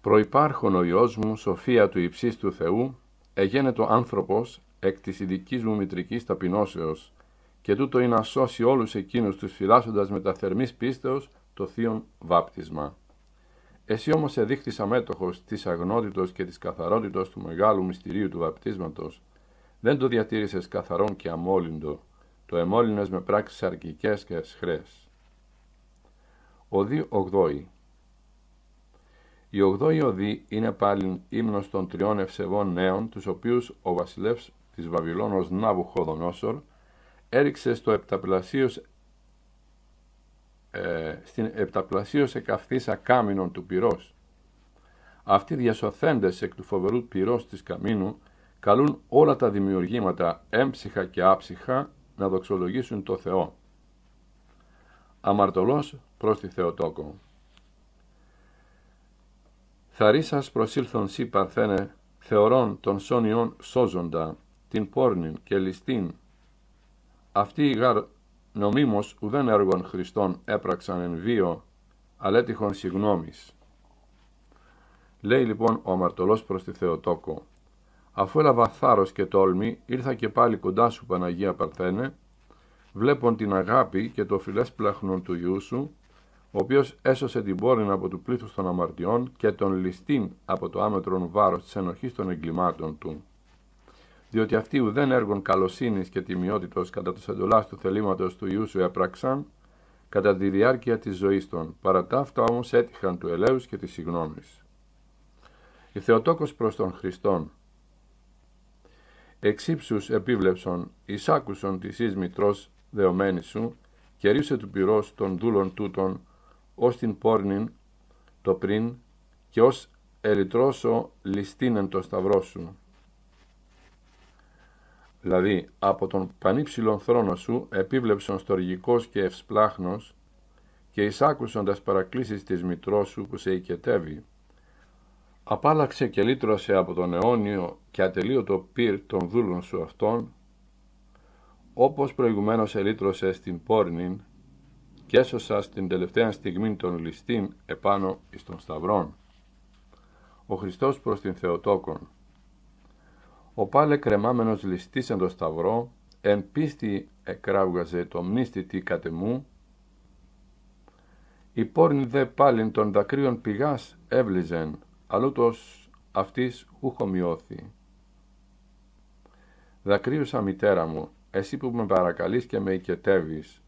Speaker 1: Προϋπάρχον ο Υιός μου, σοφία του υψίστου Θεού, εγένετο άνθρωπος εκ της ειδικής μου μητρικής ταπεινώσεως, και τούτο είναι να σώσει όλους εκείνους τους φυλάσσοντας με τα θερμής πίστεως το θείον βάπτισμα. Εσύ όμως εδείχθησα μέτοχος της αγνότητος και της καθαρότητος του μεγάλου μυστηρίου του βαπτίσματος. Δεν το διατήρησες καθαρόν και αμόλυντο, το εμόλυνες με πράξεις αρκικές και Ο Οδύ ογδόη Η ογδόη οδή είναι πάλι ύμνος των τριών ευσεβών νέων, τους οποίους ο βασιλεύς της Βαβυλώνος Ναβουχοδονόσορ, έριξε στο επταπλασίως ε, στην επταπλασίως εκαυθής ακάμινον του πυρός. Αυτοί διασωθέντες εκ του φοβερού πυρός της καμίνου καλούν όλα τα δημιουργήματα έμψυχα και άψυχα να δοξολογήσουν το Θεό. Αμαρτωλός προς τη Θεοτόκο. Θαρίσας προσήλθον σύ παρθένε, θεωρών των σόνιών σώζοντα, την πόρνην και ληστήν αυτοί οι γαρ νομίμως ουδέν έργων Χριστών έπραξαν εν βίο, αλλά συγνώμης. Λέει λοιπόν ο αμαρτωλός προς τη Θεοτόκο, αφού έλαβα θάρρος και τόλμη, ήρθα και πάλι κοντά σου Παναγία Παρθένε, βλέπον την αγάπη και το φιλές πλαχνον του γιού σου, ο οποίος έσωσε την πόρη από του πλήθους των αμαρτιών και τον ληστήν από το άμετρον βάρος της ενοχής των εγκλημάτων του διότι αυτοί ουδέν έργων καλοσύνης και τιμιότητος κατά τους εντολάς του θελήματος του Ιού σου έπραξαν, κατά τη διάρκεια της ζωής των, παρά αυτά όμως έτυχαν του ελέους και της συγνώμης. Η Θεοτόκος προς τον Χριστόν, εξύψους επίβλεψον, εισάκουσον τη ει μητρός δεωμένη σου, ρίσε του πυρός των δούλων τούτων, ως την πόρνην το πριν και ως ο ληστίνεν το σταυρό σου δηλαδή από τον πανύψηλον θρόνο σου επίβλεψον στοργικός και ευσπλάχνος και τας παρακλήσεις της μητρός σου που σε οικετεύει. Απάλαξε και λύτρωσε από τον αιώνιο και ατελείωτο πυρ των δούλων σου αυτών, όπως προηγουμένως ελύτρωσες στην πόρνην και έσωσας στην τελευταία στιγμή των ληστήν επάνω εις των σταυρών. Ο Χριστός προς την Θεοτόκον. Ο πάλε κρεμάμενος ληστής εν το σταυρό, εν πίστη εκράβγαζε το μνήστη τι κατεμού, η πόρνη δε πάλιν των δακρύων πηγάς έβλιζεν, αλλούτος αυτής ούχο μειώθη. Δακρύουσα μητέρα μου, εσύ που με παρακαλείς και με οικετεύεις,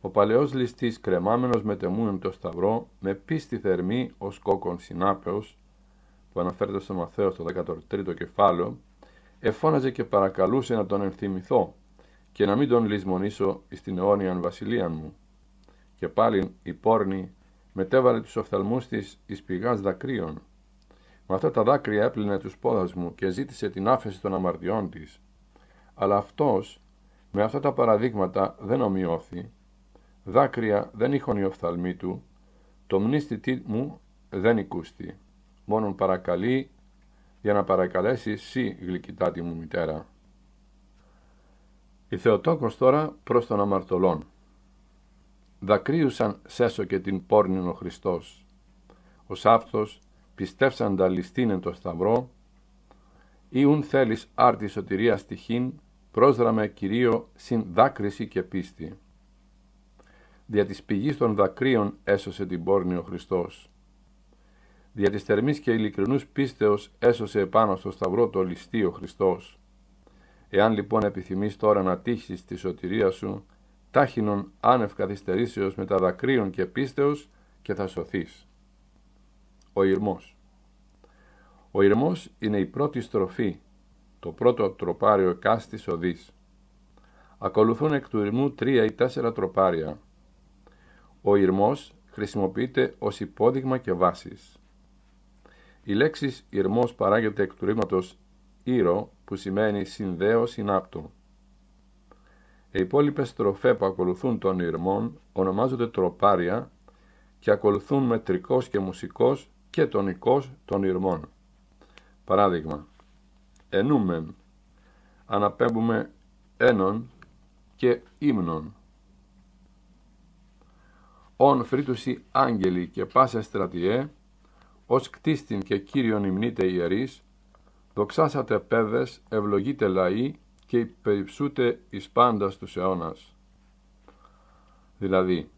Speaker 1: ο παλαιός ληστής κρεμάμενος μετεμούν το σταυρό, με πίστη θερμή ως κόκκον συνάπεως, που αναφέρεται στο Μαθαίος στο 13ο κεφάλαιο, εφώναζε και παρακαλούσε να τον ενθυμηθώ και να μην τον λησμονήσω στην αιώνιαν βασιλεία μου. Και πάλι η πόρνη μετέβαλε τους οφθαλμούς της εις πηγάς δακρύων. Με αυτά τα δάκρυα έπλυνε τους πόδας μου και ζήτησε την άφεση των αμαρτιών της. Αλλά αυτός με αυτά τα παραδείγματα δεν ομοιώθη. Δάκρυα δεν είχαν οι οφθαλμοί του, το μνήστητή μου δεν οικούστη. Μόνον παρακαλεί για να παρακαλέσει «Συ τη μου μητέρα». Η Θεοτόκος τώρα προς τον αμαρτωλόν. Δακρύουσαν σέσω και την πόρνην ο Χριστός. Ο Σάφτος πιστεύσαν τα το σταυρό, Ήουν θέλεις άρτη σωτηρία στοιχήν, πρόσδραμε κυρίω συν δάκρυση και πίστη. Δια της πηγής των δακρύων έσωσε την πόρνη ο Χριστός. Δια της θερμής και ειλικρινούς πίστεως έσωσε επάνω στο σταυρό το ληστή ο Χριστός. Εάν λοιπόν επιθυμείς τώρα να τύχεις τη σωτηρία σου, τάχινον άνευ καθυστερήσεως με τα δακρύων και πίστεως και θα σωθείς. Ο Ιρμός Ο Ιρμός είναι η πρώτη στροφή, το πρώτο τροπάριο κάστης οδής. Ακολουθούν εκ του Ιρμού τρία ή τέσσερα τροπάρια. Ο Ιρμός χρησιμοποιείται ως υπόδειγμα και βάσης. Η λέξη «ηρμός» παράγεται εκ του ρήματος «ήρο» που σημαίνει «συνδέω συνάπτω». Οι υπόλοιπες στροφές που ακολουθούν τον ηρμών ονομάζονται τροπάρια και ακολουθούν μετρικός και μουσικός και τονικός των ηρμών. Παράδειγμα, ενούμεν, αναπέμπουμε ένον και ύμνον. «Ον φρύτουσι άγγελοι και πάσα στρατιέ, ως κτίστην και Κύριον υμνείτε ιερείς, δοξάσατε πέδες, ευλογείτε λαοί και υπεριψούτε εις πάντα τους αιώνας. Δηλαδή,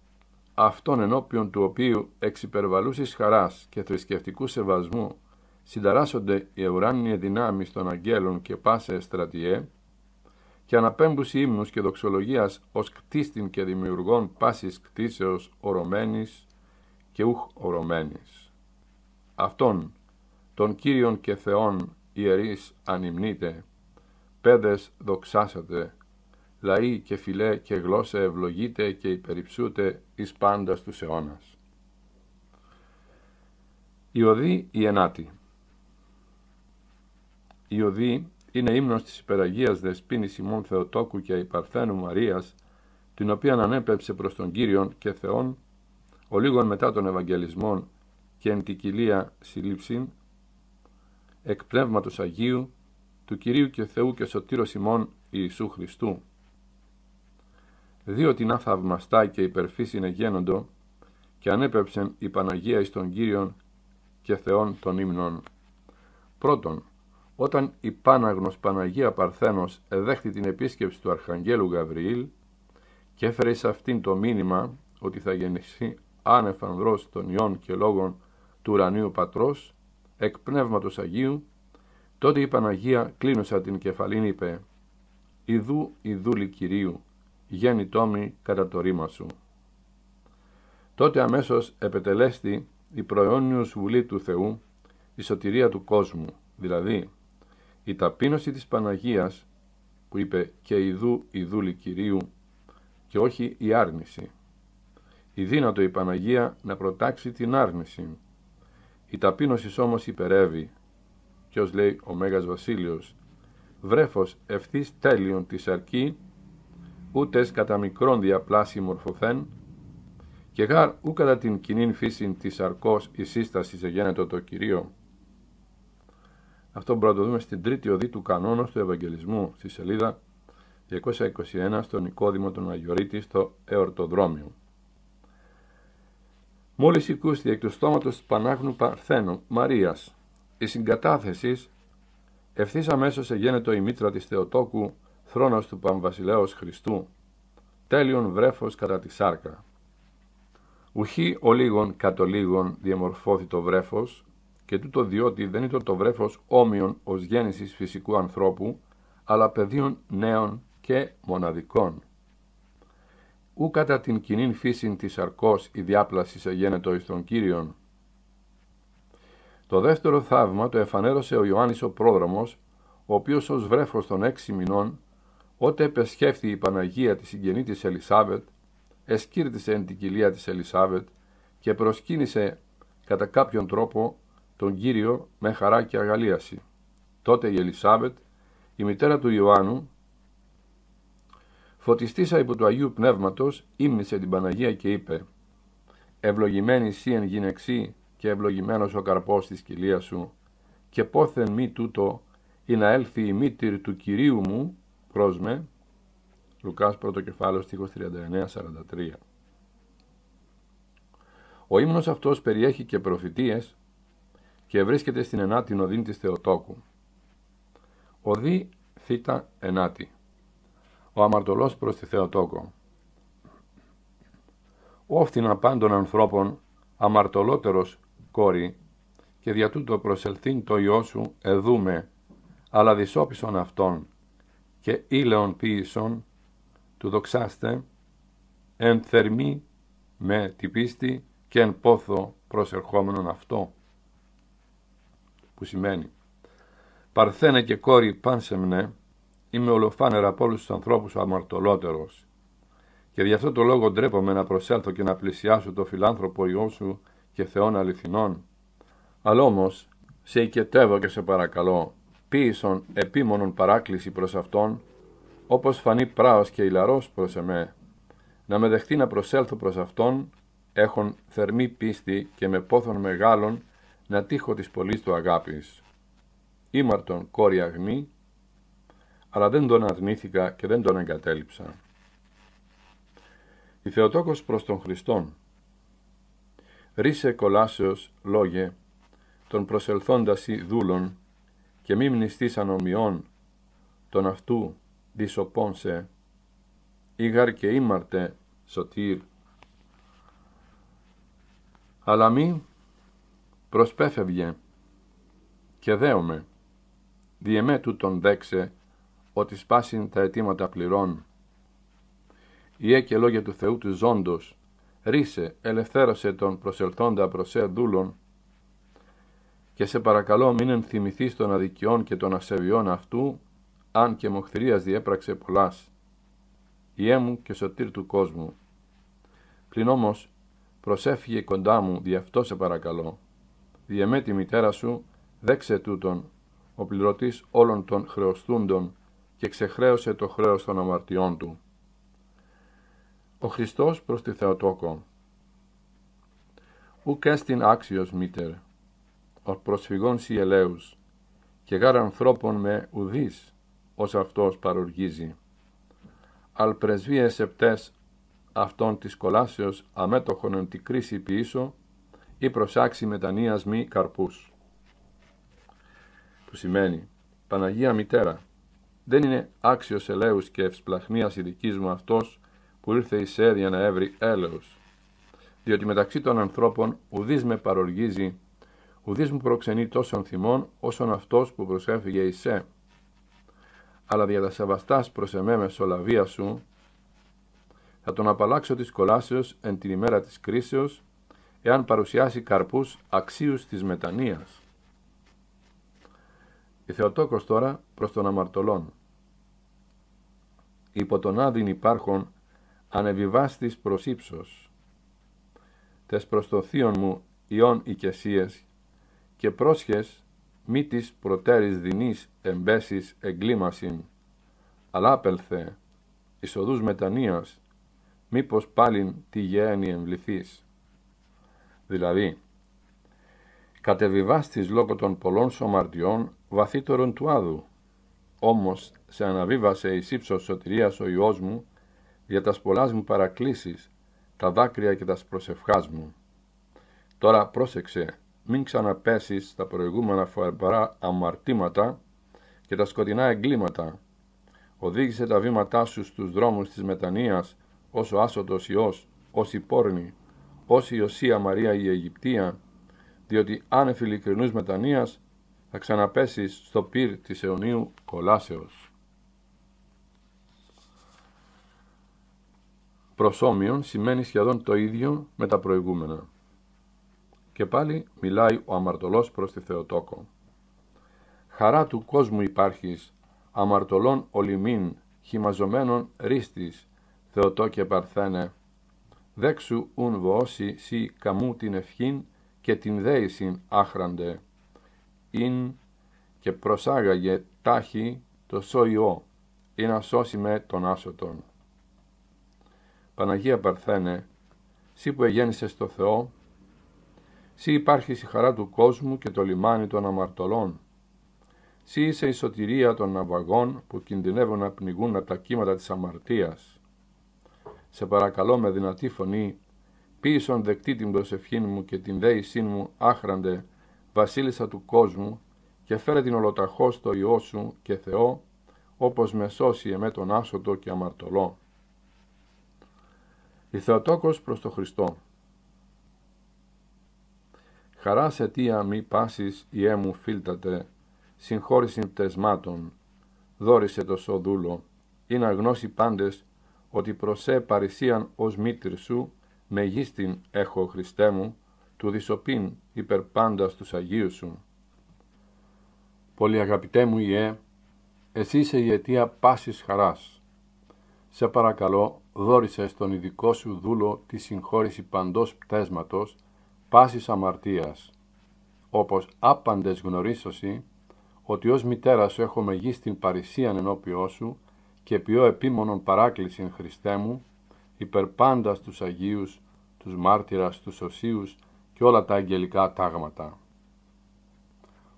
Speaker 1: αυτόν ενώπιον του οποίου εξ υπερβαλούσης χαράς και θρησκευτικού σεβασμού συνταράσσονται οι ουράνιε δυνάμεις των αγγέλων και πάσε στρατιέ και αναπέμπουση ύμνους και δοξολογίας ως κτίστην και δημιουργών πάσης κτίσεως ορωμένης και ουχ ορωμένης αυτόν τον Κύριον και Θεόν ιερείς ανυμνείτε, πέδες δοξάσατε, λαοί και φιλέ και γλώσσα ευλογείτε και υπεριψούτε εις πάντα του αιώνας. Η Οδή η Ενάτη Η Οδή είναι ύμνος της υπεραγίας δεσπίνης ημών Θεοτόκου και υπαρθένου Μαρίας, την οποία ανέπεψε προς τον Κύριον και Θεόν, ο λίγο μετά των Ευαγγελισμών και εν συλλήψη συλλήψην, εκ Πνεύματος Αγίου, του Κυρίου και Θεού και Σωτήρος ημών Ιησού Χριστού. Διότι να θαυμαστά και είναι εγένοντο, και ανέπεψεν η Παναγία εις τον Κύριον και Θεόν των ύμνων. Πρώτον, όταν η Πάναγνος Παναγία Παρθένος εδέχτη την επίσκεψη του Αρχαγγέλου Γαβριήλ και έφερε σε αυτήν το μήνυμα ότι θα γεννηθεί άνευ ανδρός των ιών και λόγων του ουρανίου πατρός, εκ πνεύματος Αγίου, τότε η Παναγία κλείνωσα την κεφαλήν είπε «Ιδού Ιδούλη Κυρίου, γέννη κατά το ρήμα σου». Τότε αμέσως επετελέστη η προαιώνιος βουλή του Θεού, η σωτηρία του κόσμου, δηλαδή η ταπείνωση της Παναγίας που είπε «και Ιδού Ιδούλη Κυρίου» και όχι η άρνηση. Η δύνατο η Παναγία να προτάξει την άρνηση η ταπείνωσης όμως υπερεύει και λέει ο Μέγας Βασίλειος βρέφος ευθύς τέλειον της αρκή, ούτες κατά μικρόν διαπλάση μορφωθέν και γάρ ού κατά την κοινήν φύση της αρκός η σύσταση σε γένετο το Κυρίο. Αυτό μπορούμε να το δούμε στην τρίτη οδή του κανόνα του Ευαγγελισμού, στη σελίδα 221 στον Οικόδημο των Αγιορείτης στο Εορτοδρόμιο. Μόλις ακούστηκε εκ του στόματος της Πανάχνου Παρθένου Μαρίας η συγκατάθεσης ευθύς αμέσως εγένετο η μήτρα της Θεοτόκου θρόνος του Παμβασιλέως Χριστού τέλειον βρέφος κατά τη σάρκα. Ουχή ο λίγων κατ' διαμορφώθη το βρέφος και τούτο διότι δεν ήταν το βρέφος όμοιον ως γέννησης φυσικού ανθρώπου αλλά πεδίων νέων και μοναδικών ου κατά την κοινή φύση της αρκός η διάπλασης σε γένετο εις τον Κύριον. Το δεύτερο θαύμα το εφανέρωσε ο Ιωάννης ο Πρόδραμος, ο οποίος ως βρέφος των έξι μηνών, ότε επεσχέφθη η Παναγία της συγγενή της Ελισάβετ, εσκύρτησε εν την κοιλία της Ελισάβετ και προσκύνησε κατά κάποιον τρόπο τον Κύριο με χαρά και αγαλίαση. Τότε η Ελισάβετ, η μητέρα του Ιωάννου, φωτιστήσα υπό του Αγίου Πνεύματος, ύμνησε την Παναγία και είπε «Ευλογημένη σύ εν γυναιξή και ευλογημένος ο καρπός της κοιλίας σου και πόθεν μη τούτο ή να έλθει η μήτηρ του Κυρίου μου προς με» Λουκάς 1 κεφάλαιο στίχος 39-43 Ο ύμνος αυτός περιέχει και προφητείες και βρίσκεται στην ενάτη οδύνη της Θεοτόκου. Οδή θήτα ενάτη ο αμαρτωλός προς τη Θεοτόκο. Όφτινα πάντων ανθρώπων αμαρτωλότερος κόρη και δια τούτο προσελθήν το Υιό σου εδούμε αλλά δυσόπισον αυτόν και ήλαιον ποιησον του δοξάστε εν θερμή με την πίστη και εν πόθο προσερχόμενον αυτό που σημαίνει Παρθένε και κόρη πάνσεμνε Είμαι ολοφάνερα από όλους τους ανθρώπους ο αμαρτωλότερος. Και γι' αυτό το λόγο ντρέπομαι να προσέλθω και να πλησιάσω το φιλάνθρωπο ιό σου και Θεόν αληθινών. Αλλά όμως, σε οικετεύω και σε παρακαλώ, ποιησον επίμονον παράκληση προς αυτόν, όπως φανεί πράος και ηλαρός προς εμέ, να με δεχτεί να προσέλθω προς αυτόν, έχουν θερμή πίστη και με πόθον μεγάλων, να τύχω της Πολύ του αγάπης. Ήμαρτον κόρη αγμή, αλλά δεν τον αρνήθηκα και δεν τον εγκατέλειψα. Η Θεοτόκος προς τον Χριστόν. Ρίσε κολάσεως λόγε, τον προσελθόντασι δούλων, και μη μνηστής ανομοιών, τον αυτού δισοπόνσε ήγαρ και ήμαρτε σωτήρ. Αλλά μη προσπέφευγε και δέομαι, διεμέ τον δέξε ότι σπάσιν τα αιτήματα πληρών. Ιε και λόγια του Θεού του ζώντος, ρίσε, ελευθέρωσε τον προσελθόντα προσέ δούλων, και σε παρακαλώ μην ενθυμηθείς των αδικιών και των ασεβιών αυτού, αν και μοχθηρίας διέπραξε πολλάς. Ιέ μου και σωτήρ του κόσμου. Πλην όμως προσέφυγε κοντά μου, δι' αυτό σε παρακαλώ. Διεμέ τη μητέρα σου, δέξε τούτον, ο πληρωτής όλων των χρεωστούντων, και ξεχρέωσε το χρέος των αμαρτιών του. Ο Χριστός προς τη Θεοτόκο Ουκ έστιν άξιος μήτερ, ο προσφυγών σι ελέους, και γάρ ανθρώπων με ουδείς, ως αυτός παροργίζει. Αλ πρεσβείες επτές αυτών της κολάσεως αμέτωχον εν τη κρίση ποιήσω, ή προσάξει μετανοίας μη καρπούς. Που σημαίνει Παναγία Μητέρα, δεν είναι άξιος ελέους και ευσπλαχνίας η δική μου αυτός που ήρθε η έδια να έβρει έλεος. Διότι μεταξύ των ανθρώπων ουδής με παροργίζει, ουδής μου προξενεί τόσων θυμών όσον αυτός που προσέφυγε σε. Αλλά δια τα σεβαστάς προς εμέ σου, θα τον απαλλάξω της κολάσεως εν την ημέρα της κρίσεως, εάν παρουσιάσει καρπούς αξίους της μετανοίας. Η Θεοτόκος τώρα προς τον αμαρτωλόν υπό τον άδειν υπάρχον ανεβιβάστης προς ύψος. Τες προς το θείον μου ιών οικεσίες και πρόσχες μη της προτέρης δεινής εμπέσης εγκλήμασιν, αλλά απελθέ, εισοδούς μετανοίας, μήπως πάλιν τη γέννη εμβληθείς. Δηλαδή, κατεβιβάστης λόγω των πολλών σωμαρτιών βαθύτερων του άδου, όμως σε αναβίβασε η ύψο σωτηρίας ο Υιός μου, για τα σπολά μου παρακλήσεις, τα δάκρυα και τα προσευχάς μου. Τώρα πρόσεξε, μην ξαναπέσεις τα προηγούμενα φοβερά αμαρτήματα και τα σκοτεινά εγκλήματα. Οδήγησε τα βήματά σου στους δρόμους της μετανοίας, ως ο άσωτος Υιός, ως η πόρνη, ως η Ιωσία Μαρία η Αιγυπτία, διότι άνευ ειλικρινούς μετανοίας θα ξαναπέσεις στο πυρ της αιωνίου κολάσεως. προσώμιον σημαίνει σχεδόν το ίδιο με τα προηγούμενα. Και πάλι μιλάει ο αμαρτωλός προς τη Θεοτόκο. Χαρά του κόσμου υπάρχεις, αμαρτωλών ολιμήν, χυμαζωμένων ρίστης, Θεοτόκε Παρθένε, δέξου ουν βοώσι σι καμού την ευχήν και την δέησιν άχραντε, Ίν και προσάγαγε τάχη το σοϊό, ή να σώσει με τον άσωτον. Παναγία Παρθένε, Συ που εγέννησες το Θεό, Συ υπάρχει η χαρά του κόσμου και το λιμάνι των αμαρτωλών. Συ είσαι η σωτηρία των ναυαγών που κινδυνεύουν να πνιγούν από τα κύματα της αμαρτίας. Σε παρακαλώ με δυνατή φωνή, ποιησον δεκτή την προσευχήν μου και την δέησή μου άχραντε, βασίλισσα του κόσμου, και φέρε την ολοταχώς το Υιό σου και Θεό, όπως με σώσει εμέ τον άσωτο και αμαρτωλό. Η Θεοτόκος προς το Χριστό. Χαράς σε τία μη πάσης ιέ μου φίλτατε, συγχώρησιν πτεσμάτων, δόρισε το σοδούλο, είναι αγνώσει πάντες, ότι προσέ παρησίαν ως μήτρη σου, μεγίστην έχω Χριστέ μου, του Υπερ υπερπάντα τους Αγίους σου. Πολύ αγαπητέ μου Ιε, εσύ είσαι η αιτία πάσης χαράς. Σε παρακαλώ, δόρισε στον ειδικό σου δούλο τη συγχώρηση παντός πτέσματος, πάσης αμαρτίας, όπως άπαντες γνωρίσωση, ότι ως μητέρα σου έχω μεγεί στην παρησίαν ενώπιό σου και ποιό επίμονον παράκλησιν Χριστέ μου, υπερπάντα τους Αγίους, τους μάρτυρας, τους οσίους και όλα τα αγγελικά τάγματα.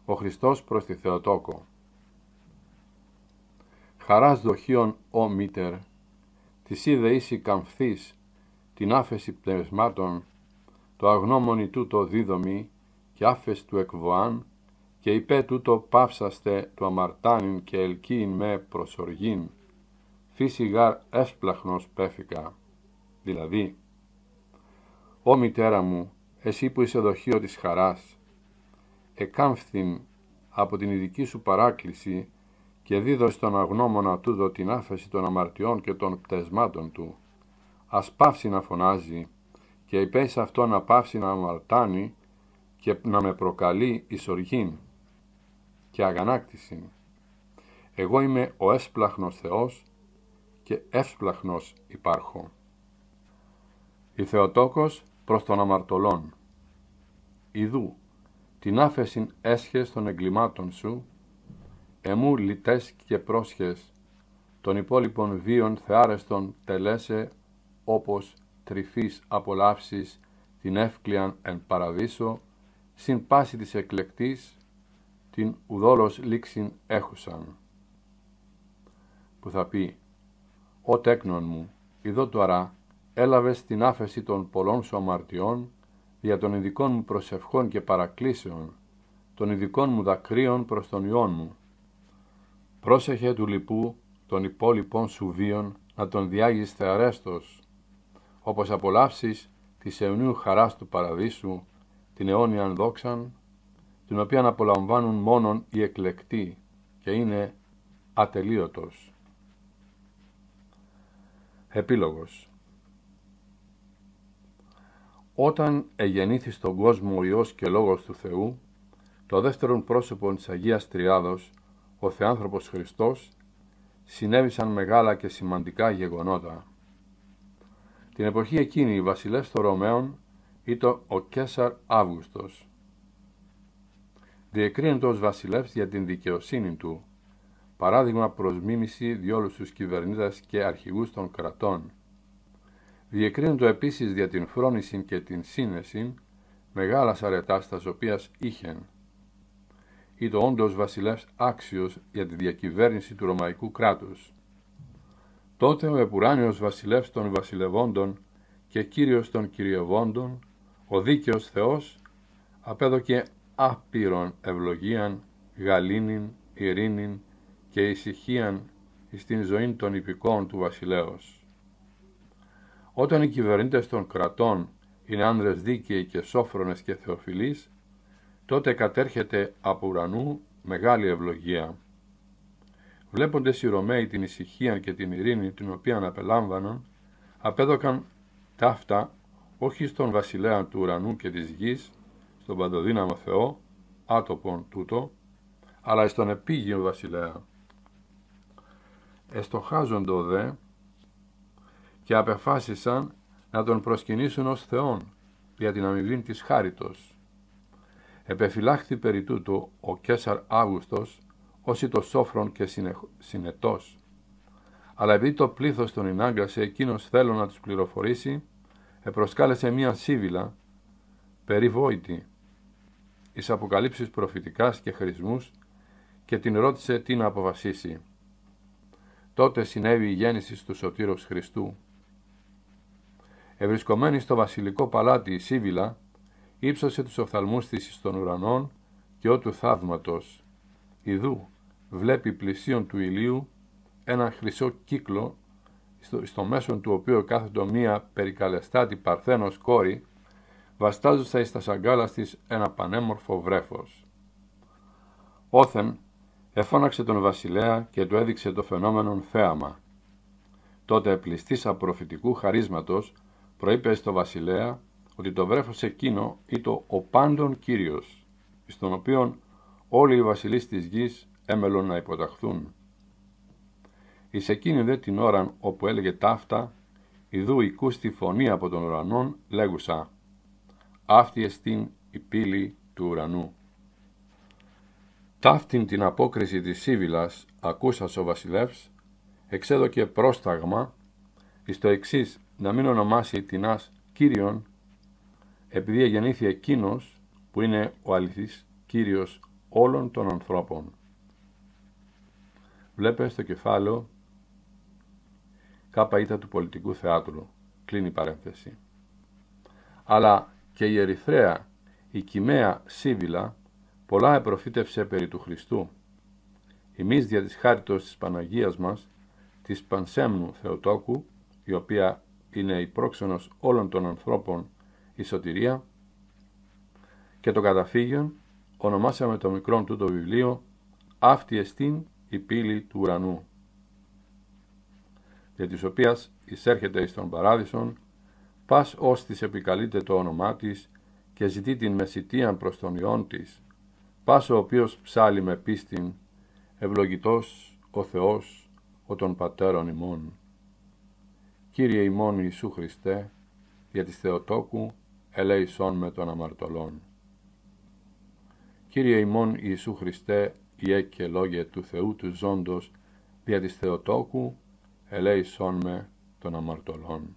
Speaker 1: Ο Χριστός προς τη Θεοτόκο. Χαράς δοχείων, ο Μήτερ, Της είδε ίση καμφθής, την άφεση πνευσμάτων, το αγνώμονι τούτο δίδομη και άφεση του εκβοάν και υπέ τούτο πάυσαστε το αμαρτάνιν και ελκύειν με προσοργήν, φύση γάρ έσπλαχνος πέφηκα. Δηλαδή, «Ω μητέρα μου, εσύ που είσαι δοχείο της χαράς, εκάμφθην από την ειδική σου παράκληση και δίδωσε τον αγνώμονα τούτο την άφεση των αμαρτιών και των πτεσμάτων του. Ας πάυσει να φωνάζει και σε αυτό να πάυσει να αμαρτάνει και να με προκαλεί ισοργήν και αγανάκτηση. Εγώ είμαι ο έσπλαχνος Θεός και εύσπλαχνος υπάρχω. Η Θεοτόκος προς τον αμαρτωλόν. Ιδού, την άφεσιν έσχες των εγκλημάτων σου εμού λιτές και πρόσχες, των υπόλοιπων βίων θεάρεστον τελέσε όπως τρυφής απολαύσεις την εύκλιαν εν παραδείσο, συν πάση της εκλεκτής, την ουδόλος λήξην έχουσαν. Που θα πει, ο τέκνον μου, ειδώ τώρα, έλαβες την άφεση των πολλών σου αμαρτιών, δια των ειδικών μου προσευχών και παρακλήσεων, των ειδικών μου δακρύων προς τον Υιόν μου, Πρόσεχε του λοιπού των υπόλοιπων σου βίων να τον διάγεις θεαρέστος, όπως απολαύσεις της αιωνίου χαράς του παραδείσου, την αιώνια δόξαν, την οποία απολαμβάνουν μόνον οι εκλεκτοί και είναι ατελείωτος. Επίλογος Όταν εγεννήθη στον κόσμο ο Υιός και Λόγος του Θεού, το δεύτερον πρόσωπο της Αγίας Τριάδος ο Θεάνθρωπος Χριστός συνέβησαν μεγάλα και σημαντικά γεγονότα. Την εποχή εκείνη οι βασιλές των Ρωμαίων ήταν ο Κέσαρ Αύγουστος. Διεκρίνεται ως βασιλεύς για την δικαιοσύνη του, παράδειγμα προς μίμηση διόλους τους κυβερνήτες και αρχηγούς των κρατών. Διεκρίνεται επίσης για την φρόνηση και την σύνεση μεγάλας αρετάς τας οποίας είχεν. Ήταν όντω βασιλεύς άξιος για τη διακυβέρνηση του Ρωμαϊκού κράτους. Τότε ο Επουράνιος βασιλεύς των βασιλευόντων και κύριος των κυριευόντων, ο δίκαιος Θεός, απέδωκε άπειρον ευλογίαν, γαλήνην, ειρήνην και ησυχίαν στην ζωή των υπηκών του βασιλέως. Όταν οι κυβερνήτες των κρατών είναι άνδρες δίκαιοι και σόφρονες και θεοφιλείς, τότε κατέρχεται από ουρανού μεγάλη ευλογία. Βλέποντες οι Ρωμαίοι την ησυχία και την ειρήνη την οποία απελάμβαναν, απέδωκαν ταύτα όχι στον βασιλέα του ουρανού και της γης, στον παντοδύναμο Θεό, άτοπον τούτο, αλλά στον επίγειο βασιλέα. Εστοχάζοντο δε και απεφάσισαν να τον προσκυνήσουν ως Θεόν, για την αμοιβή της χάριτος Επεφυλάχθη περί τούτου ο Κέσαρ Αύγουστος ως το σόφρον και συνετός. Αλλά επειδή το πλήθος τον ενάγκασε εκείνος θέλω να τους πληροφορήσει, επροσκάλεσε μία σίβυλα, περιβόητη εις αποκαλύψεις προφητικάς και χρησμούς και την ρώτησε τι να αποφασίσει. Τότε συνέβη η γέννηση του Σωτήρος Χριστού. Ευρισκομένη στο βασιλικό παλάτι η σίβυλα, ύψωσε τους οφθαλμούς της των ουρανών και ότου του θαύματος. Ιδού βλέπει πλησίον του ηλίου ένα χρυσό κύκλο στο, στο μέσο του οποίου κάθετο μία περικαλεστάτη παρθένος κόρη βαστάζουσα εις τα σαγκάλας της ένα πανέμορφο βρέφος. Όθεν εφώναξε τον βασιλέα και του έδειξε το φαινόμενον θέαμα. Τότε πληστής απροφητικού χαρίσματος προείπε στο βασιλέα ότι το βρέφος εκείνο ήταν ο πάντων Κύριος, στον οποίον όλοι οι βασιλείς της γης έμελον να υποταχθούν. Εις εκείνη δε την ώραν όπου έλεγε ταύτα, ιδού οικούστη φωνή από τον ουρανόν λέγουσα, αυτή στήν η πύλη του ουρανού. Ταύτην την απόκριση της Σύβυλας ακούσας ο βασιλεύς, εξέδωκε πρόσταγμα, εις το εξής να μην ονομάσει την Ας Κύριον επειδή γεννήθη εκείνος που είναι ο αληθής Κύριος όλων των ανθρώπων. Βλέπε στο κεφάλαιο κάπα του πολιτικού θεάτρου. Κλείνει παρένθεση. Αλλά και η Ερυθρέα, η Κιμαία Σίβυλα, πολλά επροφήτευσε περί του Χριστού. Εμείς δια της χάριτος της Παναγίας μας, της Πανσέμνου Θεοτόκου, η οποία είναι η πρόξενος όλων των ανθρώπων η σωτηρία και το καταφύγιον ονομάσαμε το μικρό του το βιβλίο «Αυτή εστίν η πύλη του ουρανού» για της οποίας εισέρχεται εις τον παράδεισον, πας ως της επικαλείται το όνομά της και ζητεί την μεσητεία προς τον Υιόν της, πας ο οποίος ψάλει με πίστην, ευλογητός ο Θεός, ο των Πατέρων ημών. Κύριε ημών Ιησού Χριστέ, για της Θεοτόκου, ελέησόν με τον αμαρτωλόν. Κύριε ημών Ιησού Χριστέ, Ιε και λόγια του Θεού του ζώντος, δια της Θεοτόκου, ελέησόν με τον αμαρτωλόν.